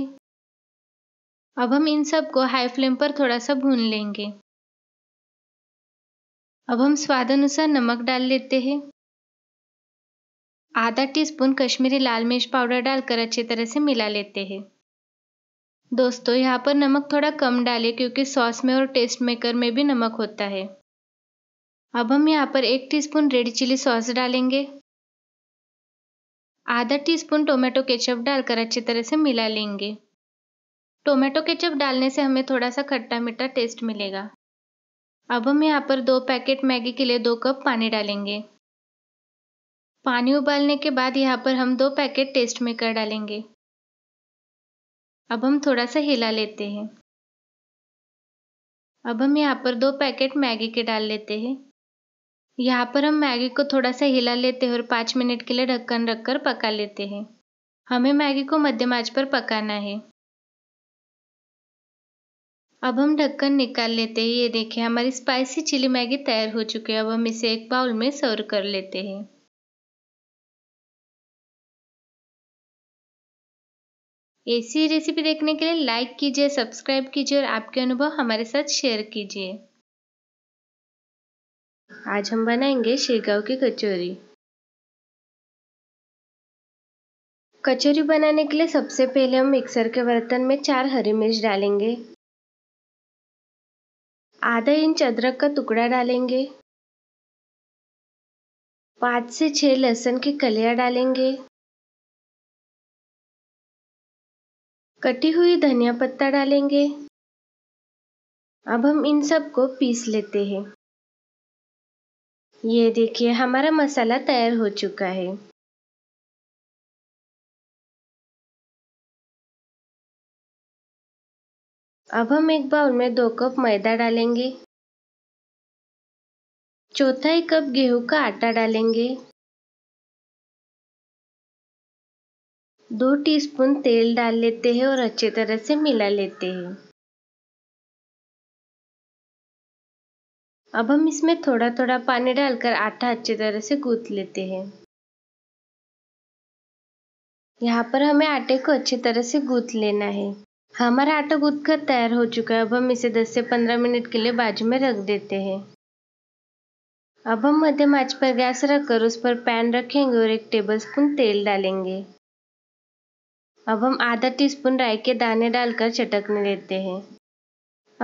अब हम इन सब को हाई फ्लेम पर थोड़ा सा भून लेंगे अब हम स्वाद अनुसार नमक डाल लेते हैं आधा टीस्पून कश्मीरी लाल मिर्च पाउडर डालकर अच्छी तरह से मिला लेते हैं दोस्तों यहाँ पर नमक थोड़ा कम डालें क्योंकि सॉस में और टेस्ट मेकर में भी नमक होता है अब हम यहाँ पर एक टीस्पून रेड चिली सॉस डालेंगे आधा टीस्पून टोमेटो केचप डालकर अच्छी तरह से मिला लेंगे टोमेटो केचप डालने से हमें थोड़ा सा खट्टा मीठा टेस्ट मिलेगा अब हम यहाँ पर दो पैकेट मैगी के लिए दो कप पानी डालेंगे पानी उबालने के बाद यहाँ पर हम दो पैकेट टेस्ट मेकर डालेंगे अब हम थोड़ा सा हिला लेते हैं अब हम यहाँ पर दो पैकेट मैगी के डाल लेते हैं यहाँ पर हम मैगी को थोड़ा सा हिला लेते हैं और पाँच मिनट के लिए ढक्कन रखकर पका लेते हैं हमें मैगी को मध्यम आंच पर पकाना है अब हम ढक्कन निकाल लेते हैं ये देखिए हमारी स्पाइसी चिली मैगी तैयार हो चुकी है अब हम इसे एक बाउल में सर्व कर लेते हैं ऐसी रेसिपी देखने के लिए लाइक कीजिए सब्सक्राइब कीजिए और आपके अनुभव हमारे साथ शेयर कीजिए आज हम बनाएंगे शेरगांव की कचौरी कचौरी बनाने के लिए सबसे पहले हम मिक्सर के बर्तन में चार हरी मिर्च डालेंगे आधा इंच अदरक का टुकड़ा डालेंगे पाँच से छः लहसुन की कलियाँ डालेंगे कटी हुई धनिया पत्ता डालेंगे अब हम इन सब को पीस लेते हैं ये देखिए हमारा मसाला तैयार हो चुका है अब हम एक बाउल में दो कप मैदा डालेंगे चौथा एक कप गेहूं का आटा डालेंगे दो टीस्पून तेल डाल लेते हैं और अच्छे तरह से मिला लेते हैं अब हम इसमें थोड़ा थोड़ा पानी डालकर आटा अच्छे तरह से गूंथ लेते हैं यहाँ पर हमें आटे को अच्छे तरह से गूंथ लेना है हमारा आटा गूंथ कर तैयार हो चुका है अब हम इसे 10 से 15 मिनट के लिए बाजू में रख देते हैं अब हम मध्यम आंच पर गैस रखकर उस पर पैन रखेंगे और एक टेबलस्पून तेल डालेंगे अब हम आधा टीस्पून राई के दाने डालकर चटकने लेते हैं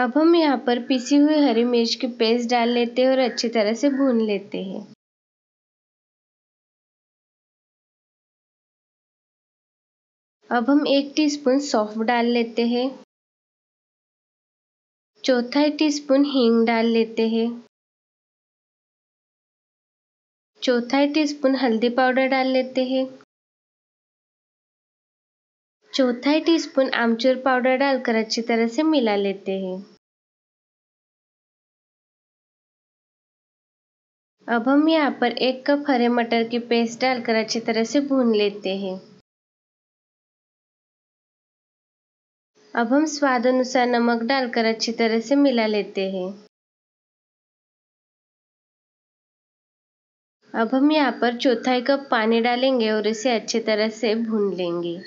अब हम यहाँ पर पीसी हुई हरी मिर्च की पेस्ट डाल लेते हैं और अच्छी तरह से भून लेते हैं अब हम एक टीस्पून सौफ डाल लेते हैं चौथा टीस्पून हींग डाल लेते हैं चौथा टीस्पून हल्दी पाउडर डाल लेते हैं चौथा टीस्पून आमचूर पाउडर डालकर अच्छी तरह से मिला लेते हैं अब हम यहाँ पर एक कप हरे मटर की पेस्ट डालकर अच्छी तरह से भून लेते हैं अब हम स्वाद अनुसार नमक डालकर अच्छी तरह से मिला लेते हैं अब हम यहाँ पर चौथाई कप पानी डालेंगे और इसे अच्छी तरह से भून लेंगे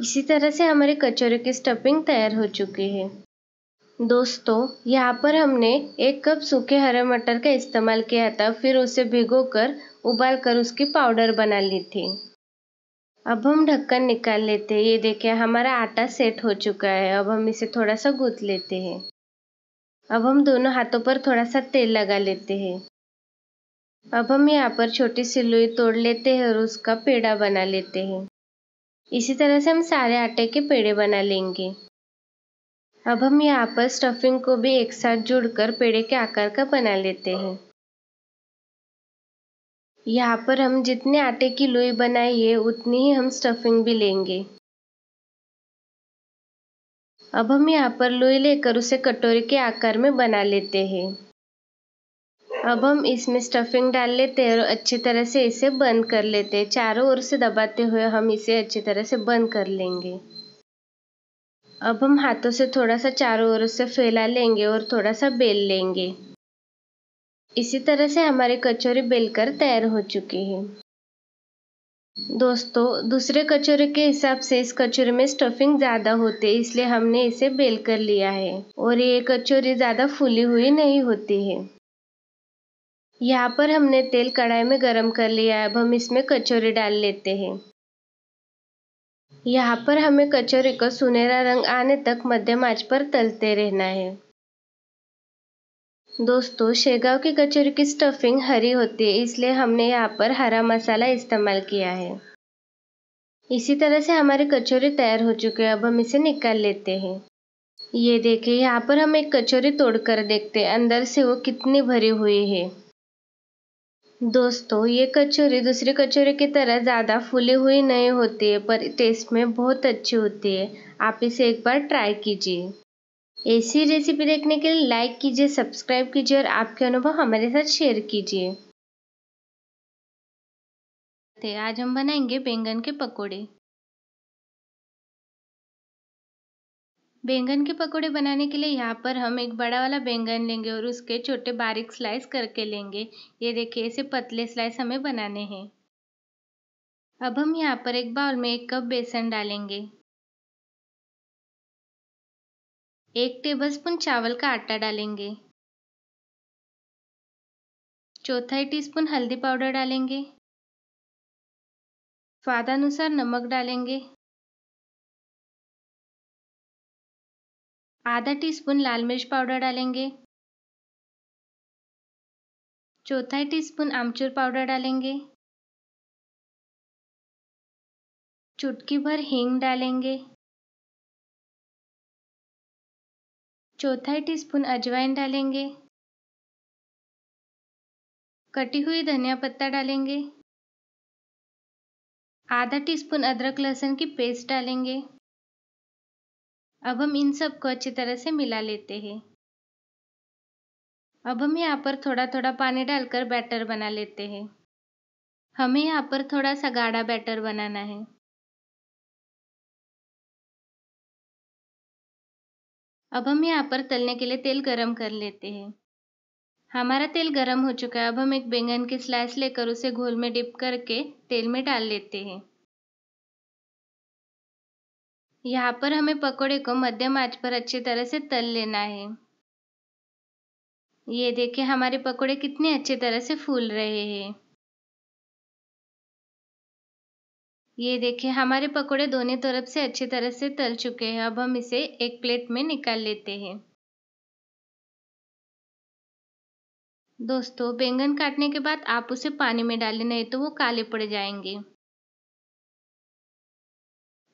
इसी तरह से हमारे कचौरे की स्टफिंग तैयार हो चुकी है दोस्तों यहाँ पर हमने एक कप सूखे हरे मटर का इस्तेमाल किया था फिर उसे भिगोकर उबालकर उसकी पाउडर बना ली थी अब हम ढक्कन निकाल लेते हैं ये देखिए हमारा आटा सेट हो चुका है अब हम इसे थोड़ा सा गूंथ लेते हैं अब हम दोनों हाथों पर थोड़ा सा तेल लगा लेते हैं अब हम यहाँ पर छोटी सी लोई तोड़ लेते हैं और उसका पेड़ा बना लेते हैं इसी तरह से हम सारे आटे के पेड़े बना लेंगे अब हम यहाँ पर स्टफिंग को भी एक साथ कर पेड़े के आकार का बना लेते हैं यहाँ पर हम जितने आटे की लोई बनाई है उतनी ही हम स्टफिंग भी लेंगे अब हम यहाँ पर लोई लेकर उसे कटोरी के आकार में बना लेते हैं अब हम इसमें स्टफिंग डाल लेते हैं और अच्छी तरह से इसे बंद कर लेते हैं चारों ओर से दबाते हुए हम इसे अच्छी तरह से बंद कर लेंगे अब हम हाथों से थोड़ा सा चारों ओर से फैला लेंगे और थोड़ा सा बेल लेंगे इसी तरह से हमारी कचौरी बेलकर तैयार हो चुकी है दोस्तों दूसरे कचौरे के हिसाब से इस कचौरे में स्टफिंग ज़्यादा होती है इसलिए हमने इसे बेल कर लिया है और ये कचौरी ज़्यादा फूली हुई नहीं होती है यहाँ पर हमने तेल कढ़ाई में गरम कर लिया है अब हम इसमें कचौरी डाल लेते हैं यहाँ पर हमें कचौरी को सुनहरा रंग आने तक मध्यम आंच पर तलते रहना है दोस्तों शेगाव की कचौरी की स्टफिंग हरी होती है इसलिए हमने यहाँ पर हरा मसाला इस्तेमाल किया है इसी तरह से हमारी कचौरी तैयार हो चुकी है अब हम इसे निकाल लेते हैं ये देखिए यहाँ पर हम एक कचौरी तोड़कर देखते हैं अंदर से वो कितनी भरी हुई है दोस्तों ये कचौरी दूसरी कचौरी की तरह ज़्यादा फूली हुई नहीं होती है पर टेस्ट में बहुत अच्छी होती है आप इसे एक बार ट्राई कीजिए ऐसी रेसिपी देखने के लिए लाइक कीजिए सब्सक्राइब कीजिए और आपके अनुभव हमारे साथ शेयर कीजिए आज हम बनाएंगे बैंगन के पकौड़े बैंगन के पकोड़े बनाने के लिए यहाँ पर हम एक बड़ा वाला बैंगन लेंगे और उसके छोटे बारीक स्लाइस करके लेंगे ये देखिए ऐसे पतले स्लाइस हमें बनाने हैं अब हम यहाँ पर एक बाउल में एक कप बेसन डालेंगे एक टेबलस्पून चावल का आटा डालेंगे चौथाई टीस्पून हल्दी पाउडर डालेंगे स्वादानुसार नमक डालेंगे आधा टीस्पून लाल मिर्च पाउडर डालेंगे चौथाई टीस्पून आमचूर पाउडर डालेंगे चुटकी भर हींग डालेंगे चौथाई टीस्पून अजवाइन डालेंगे कटी हुई धनिया पत्ता डालेंगे आधा टीस्पून अदरक लहसुन की पेस्ट डालेंगे अब हम इन सब को अच्छी तरह से मिला लेते हैं अब हम यहाँ पर थोड़ा थोड़ा पानी डालकर बैटर बना लेते हैं हमें यहाँ पर थोड़ा सा गाढ़ा बैटर बनाना है अब हम यहाँ पर तलने के लिए तेल गरम कर लेते हैं हमारा तेल गरम हो चुका है अब हम एक बैंगन की स्लाइस लेकर उसे घोल में डिप करके तेल में डाल लेते हैं यहाँ पर हमें पकोड़े को मध्यम आंच पर अच्छी तरह से तल लेना है ये देखिए हमारे पकोड़े कितने अच्छे तरह से फूल रहे हैं ये देखिए हमारे पकोड़े दोनों तरफ से अच्छे तरह से तल चुके हैं अब हम इसे एक प्लेट में निकाल लेते हैं दोस्तों बैंगन काटने के बाद आप उसे पानी में डालें नहीं तो वो काले पड़ जाएंगे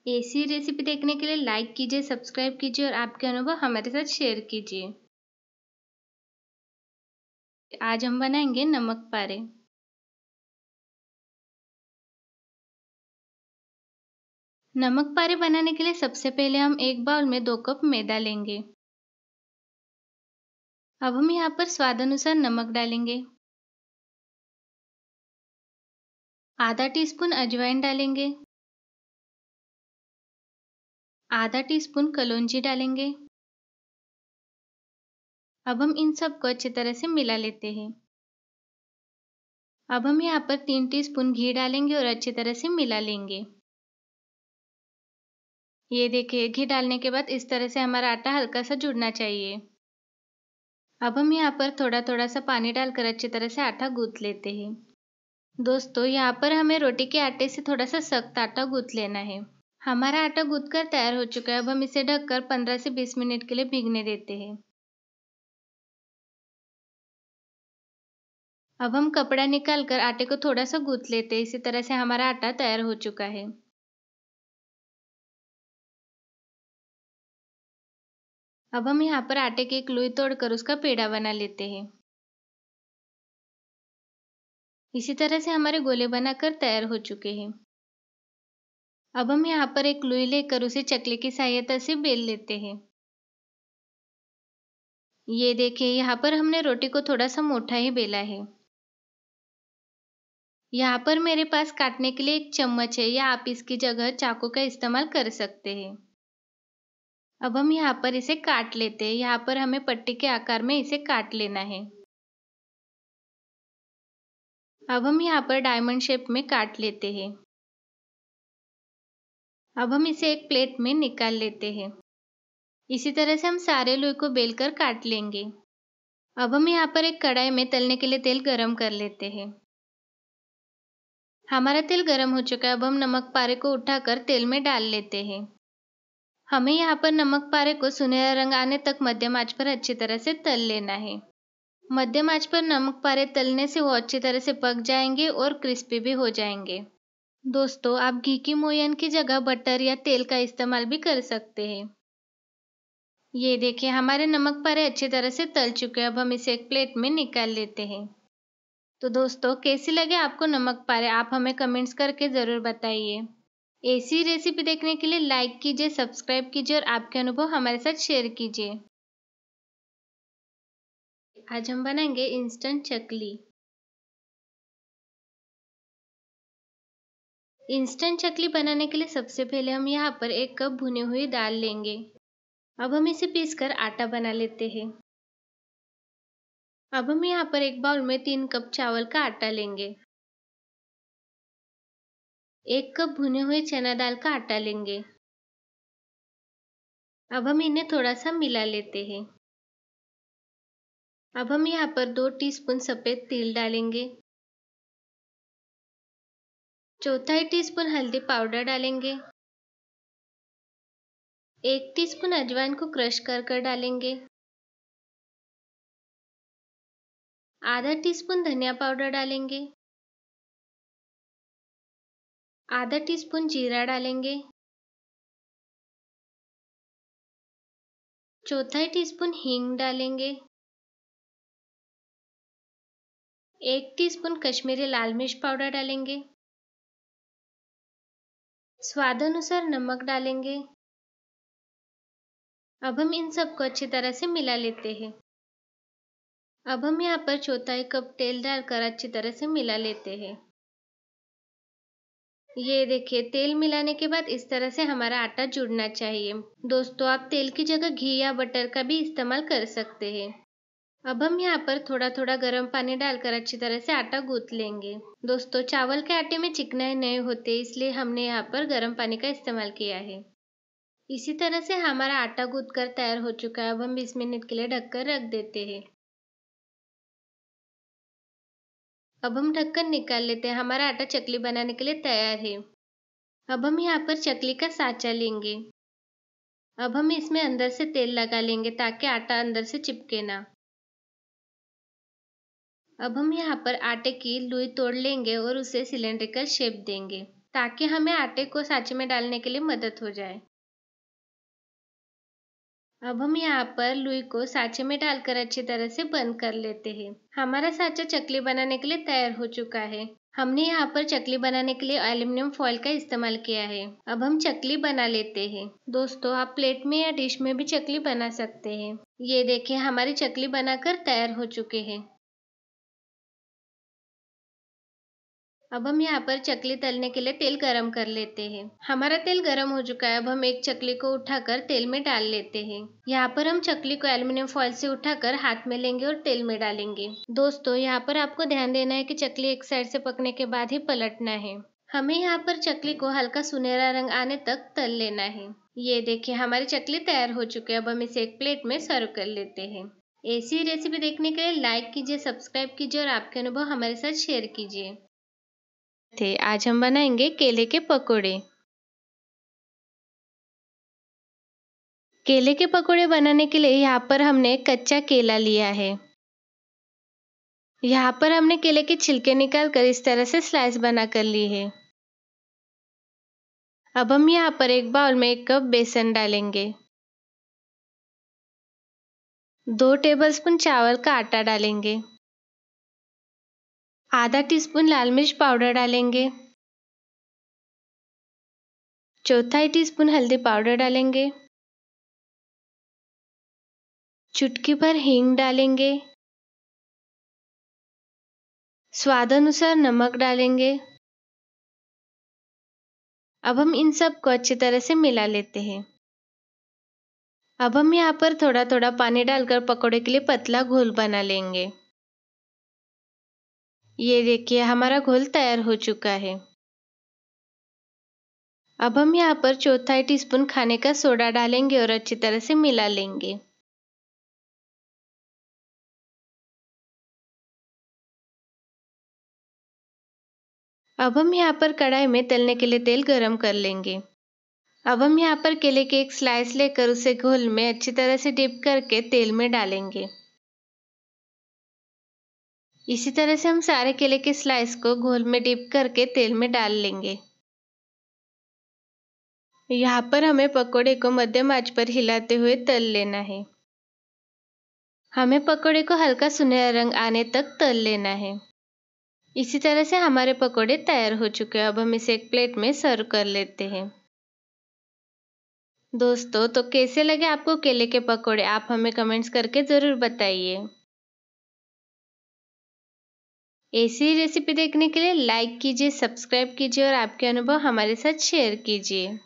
ऐसी रेसिपी देखने के लिए लाइक कीजिए सब्सक्राइब कीजिए और आपके अनुभव हमारे साथ शेयर कीजिए आज हम बनाएंगे नमक पारे नमक पारे बनाने के लिए सबसे पहले हम एक बाउल में दो कप मैदा लेंगे अब हम यहाँ पर स्वाद अनुसार नमक डालेंगे आधा टीस्पून अजवाइन डालेंगे आधा टीस्पून कलौंजी डालेंगे अब हम इन सब को अच्छी तरह से मिला लेते हैं अब हम यहाँ पर तीन टीस्पून घी डालेंगे और अच्छी तरह से मिला लेंगे ये देखिए घी डालने के बाद इस तरह से हमारा आटा हल्का सा जुड़ना चाहिए अब हम यहाँ पर थोड़ा थोड़ा सा पानी डालकर अच्छी तरह से आटा गूंथ लेते हैं दोस्तों यहाँ पर हमें रोटी के आटे से थोड़ा सा सख्त आटा गूंथ लेना है हमारा आटा गूंथ कर तैयार हो चुका है अब हम इसे ढककर 15 से 20 मिनट के लिए भीगने देते हैं अब हम कपड़ा निकाल कर आटे को थोड़ा सा गूंथ लेते हैं इसी तरह से हमारा आटा तैयार हो चुका है अब हम यहाँ पर आटे की एक लोई तोड़कर उसका पेड़ा बना लेते हैं इसी तरह से हमारे गोले बनाकर तैयार हो चुके हैं अब हम यहाँ पर एक लुई लेकर उसे चकले की सहायता से बेल लेते हैं ये देखिए यहाँ पर हमने रोटी को थोड़ा सा मोटा ही बेला है यहाँ पर मेरे पास काटने के लिए एक चम्मच है या आप इसकी जगह चाकू का इस्तेमाल कर सकते हैं अब हम यहाँ पर इसे काट लेते हैं यहाँ पर हमें पट्टी के आकार में इसे काट लेना है अब हम यहाँ पर डायमंड शेप में काट लेते हैं अब हम इसे एक प्लेट में निकाल लेते हैं इसी तरह से हम सारे लोई को बेलकर काट लेंगे अब हम यहाँ पर एक कढ़ाई में तलने के लिए तेल गरम कर लेते हैं हमारा तेल गरम हो चुका है अब हम नमक पारे को उठाकर तेल में डाल लेते हैं हमें यहाँ पर नमक पारे को सुनहरा रंग आने तक मध्यम आंच पर अच्छी तरह से तल लेना है मध्यम आंच पर नमक पारे तलने से वो अच्छी तरह से पक जाएंगे और क्रिस्पी भी हो जाएंगे दोस्तों आप घी की मोयन की जगह बटर या तेल का इस्तेमाल भी कर सकते हैं ये देखिए हमारे नमक पारे अच्छी तरह से तल चुके हैं अब हम इसे एक प्लेट में निकाल लेते हैं तो दोस्तों कैसी लगे आपको नमक पारे आप हमें कमेंट्स करके ज़रूर बताइए ऐसी रेसिपी देखने के लिए लाइक कीजिए सब्सक्राइब कीजिए और आपके अनुभव हमारे साथ शेयर कीजिए आज हम बनाएंगे इंस्टेंट चकली इंस्टेंट चकली बनाने के लिए सबसे पहले हम यहाँ पर एक कप भुने हुई दाल लेंगे अब हम इसे पीसकर आटा बना लेते हैं अब हम यहाँ पर एक बाउल में तीन कप चावल का आटा लेंगे एक कप भुने हुए चना दाल का आटा लेंगे अब हम इन्हें थोड़ा सा मिला लेते हैं अब हम यहाँ पर दो टीस्पून सफ़ेद तिल डालेंगे चौथाई टीस्पून हल्दी पाउडर डालेंगे एक टीस्पून अजवाइन को क्रश कर कर डालेंगे आधा टीस्पून धनिया पाउडर डालेंगे आधा टीस्पून जीरा डालेंगे चौथाई टीस्पून हींग डालेंगे एक टीस्पून कश्मीरी लाल मिर्च पाउडर डालेंगे स्वाद अनुसार नमक डालेंगे अब हम इन सबको अच्छी तरह से मिला लेते हैं अब हम यहाँ पर चौथाई कप तेल डालकर अच्छी तरह से मिला लेते हैं ये देखिए तेल मिलाने के बाद इस तरह से हमारा आटा जुड़ना चाहिए दोस्तों आप तेल की जगह घी या बटर का भी इस्तेमाल कर सकते हैं अब हम यहाँ पर थोड़ा थोड़ा गर्म पानी डालकर अच्छी तरह से आटा गूंथ लेंगे दोस्तों चावल के आटे में चिकनाई नहीं होते इसलिए हमने यहाँ पर गर्म पानी का इस्तेमाल किया है इसी तरह से हमारा आटा गूंथ कर तैयार हो चुका है अब हम बीस मिनट के लिए ढककर रख देते हैं अब हम ढक्कन निकाल लेते हैं हमारा आटा चकली बनाने के लिए तैयार है अब हम यहाँ पर चकली का साचा लेंगे अब हम इसमें अंदर से तेल लगा लेंगे ताकि आटा अंदर से चिपके ना अब हम यहाँ पर आटे की लुई तोड़ लेंगे और उसे सिलेंड्रिकल शेप देंगे ताकि हमें आटे को सांचे में डालने के लिए मदद हो जाए अब हम यहाँ पर लुई को सांचे में डालकर अच्छी तरह से बंद कर लेते हैं हमारा सांचा चकली बनाने के लिए तैयार हो चुका है हमने यहाँ पर चकली बनाने के लिए एल्युमिनियम फॉइल का इस्तेमाल किया है अब हम चकली बना लेते हैं दोस्तों आप प्लेट में या डिश में भी चकली बना सकते हैं ये देखिए हमारी चकली बनाकर तैयार हो चुके हैं अब हम यहाँ पर चकली तलने के लिए तेल गरम कर लेते हैं हमारा तेल गरम हो चुका है अब हम एक चकली को उठाकर तेल में डाल लेते हैं यहाँ पर हम चकली को एल्युमिनियम फॉइल से उठाकर हाथ में लेंगे और तेल में डालेंगे दोस्तों यहाँ पर आपको ध्यान देना है कि चकली एक साइड से पकने के बाद ही पलटना है हमें यहाँ पर चकली को हल्का सुनहरा रंग आने तक तल लेना है ये देखिए हमारी चकली तैयार हो चुकी है अब हम इसे एक प्लेट में सर्व कर लेते हैं ऐसी रेसिपी देखने के लिए लाइक कीजिए सब्सक्राइब कीजिए और आपके अनुभव हमारे साथ शेयर कीजिए थे आज हम बनाएंगे केले के पकोड़े केले के पकोड़े बनाने के लिए यहाँ पर हमने कच्चा केला लिया है यहाँ पर हमने केले के छिलके निकाल कर इस तरह से स्लाइस बना कर ली है अब हम यहाँ पर एक बाउल में एक कप बेसन डालेंगे दो टेबलस्पून चावल का आटा डालेंगे आधा टीस्पून लाल मिर्च पाउडर डालेंगे चौथाई टीस्पून हल्दी पाउडर डालेंगे चुटकी भर हींग डालेंगे स्वाद अनुसार नमक डालेंगे अब हम इन सब को अच्छी तरह से मिला लेते हैं अब हम यहाँ पर थोड़ा थोड़ा पानी डालकर पकौड़े के लिए पतला घोल बना लेंगे ये देखिए हमारा घोल तैयार हो चुका है अब हम यहाँ पर चौथाई टीस्पून खाने का सोडा डालेंगे और अच्छी तरह से मिला लेंगे अब हम यहाँ पर कढ़ाई में तलने के लिए तेल गरम कर लेंगे अब हम यहाँ पर केले के एक स्लाइस लेकर उसे घोल में अच्छी तरह से डिप करके तेल में डालेंगे इसी तरह से हम सारे केले के स्लाइस को घोल में डिप करके तेल में डाल लेंगे यहाँ पर हमें पकोड़े को मध्यम आंच पर हिलाते हुए तल लेना है हमें पकोड़े को हल्का सुनहरा रंग आने तक तल लेना है इसी तरह से हमारे पकोड़े तैयार हो चुके हैं अब हम इसे एक प्लेट में सर्व कर लेते हैं दोस्तों तो कैसे लगे आपको केले के पकोड़े आप हमें कमेंट्स करके ज़रूर बताइए ऐसी रेसिपी देखने के लिए लाइक कीजिए सब्सक्राइब कीजिए और आपके अनुभव हमारे साथ शेयर कीजिए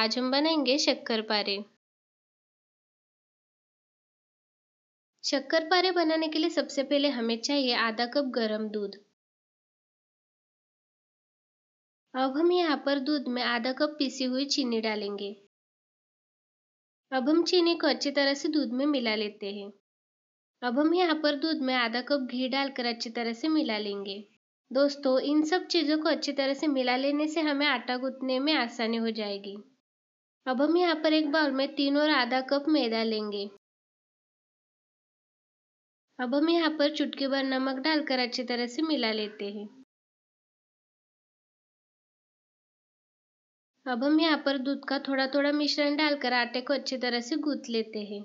आज हम बनाएंगे शक्कर पारे शक्कर पारे बनाने के लिए सबसे पहले हमें चाहिए आधा कप गरम दूध अब हम यहाँ पर दूध में आधा कप पीसी हुई चीनी डालेंगे अब हम चीनी को अच्छी तरह से दूध में मिला लेते हैं अब हम यहाँ पर दूध में आधा कप घी डालकर अच्छी तरह से मिला लेंगे दोस्तों इन सब चीज़ों को अच्छी तरह से मिला लेने से हमें आटा गूंथने में आसानी हो जाएगी अब हम यहाँ पर एक बाउल में तीन और आधा कप मैदा लेंगे अब हम यहाँ पर चुटकी भर नमक डालकर अच्छी तरह से मिला लेते हैं अब हम यहाँ पर दूध का थोड़ा थोड़ा मिश्रण डालकर आटे को अच्छी तरह से गूंथ लेते हैं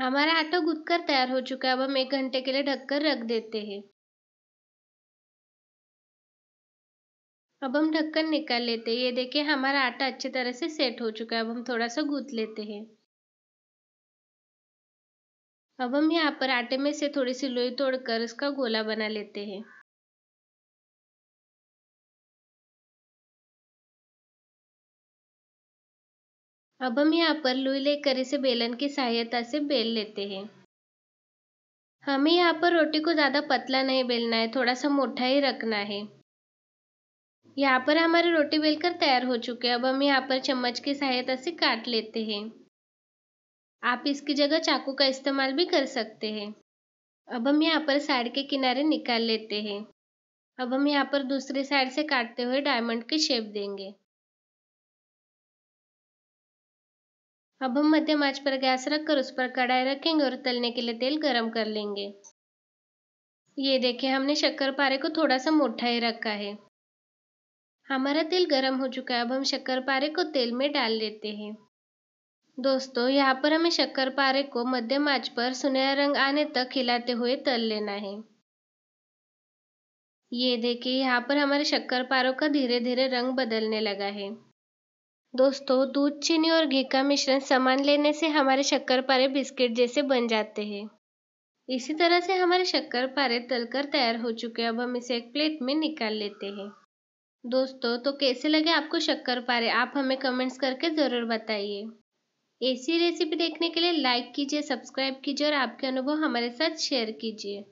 हमारा आटा गुदकर कर तैयार हो चुका है अब हम एक घंटे के लिए ढककर रख देते हैं अब हम ढक्कन निकाल लेते हैं ये देखिए हमारा आटा अच्छी तरह से सेट हो चुका है अब हम थोड़ा सा गूंथ लेते हैं अब हम यहाँ पर आटे में से थोड़ी सी लोई तोड़कर इसका गोला बना लेते हैं अब हम यहाँ पर लुई लेकर इसे बेलन की सहायता से बेल लेते हैं हमें यहाँ पर रोटी को ज़्यादा पतला नहीं बेलना है थोड़ा सा मोटा ही रखना है यहाँ पर हमारी रोटी बेलकर तैयार हो चुके हैं अब हम यहाँ पर चम्मच की सहायता से काट लेते हैं आप इसकी जगह चाकू का इस्तेमाल भी कर सकते हैं अब हम यहाँ पर साइड के किनारे निकाल लेते हैं अब हम यहाँ पर दूसरे साइड से काटते हुए डायमंड की शेप देंगे अब हम मध्यम आंच पर गैस रखकर उस पर कढ़ाई रखेंगे और तलने के लिए तेल गर्म कर लेंगे ये देखिए हमने शक्कर पारे को थोड़ा सा मोटा ही रखा है हमारा तेल गर्म हो चुका है अब हम शक्कर पारे को तेल में डाल लेते हैं दोस्तों यहाँ पर हमें शक्कर पारे को मध्यम आंच पर सुनहरा रंग आने तक हिलाते हुए तल लेना है ये देखिए यहाँ पर हमारे शक्कर पारों का धीरे धीरे रंग बदलने लगा है दोस्तों दूध चीनी और घी का मिश्रण समान लेने से हमारे शक्करपारे बिस्किट जैसे बन जाते हैं इसी तरह से हमारे शक्करपारे तलकर तैयार हो चुके हैं अब हम इसे एक प्लेट में निकाल लेते हैं दोस्तों तो कैसे लगे आपको शक्करपारे आप हमें कमेंट्स करके ज़रूर बताइए ऐसी रेसिपी देखने के लिए लाइक कीजिए सब्सक्राइब कीजिए और आपके अनुभव हमारे साथ शेयर कीजिए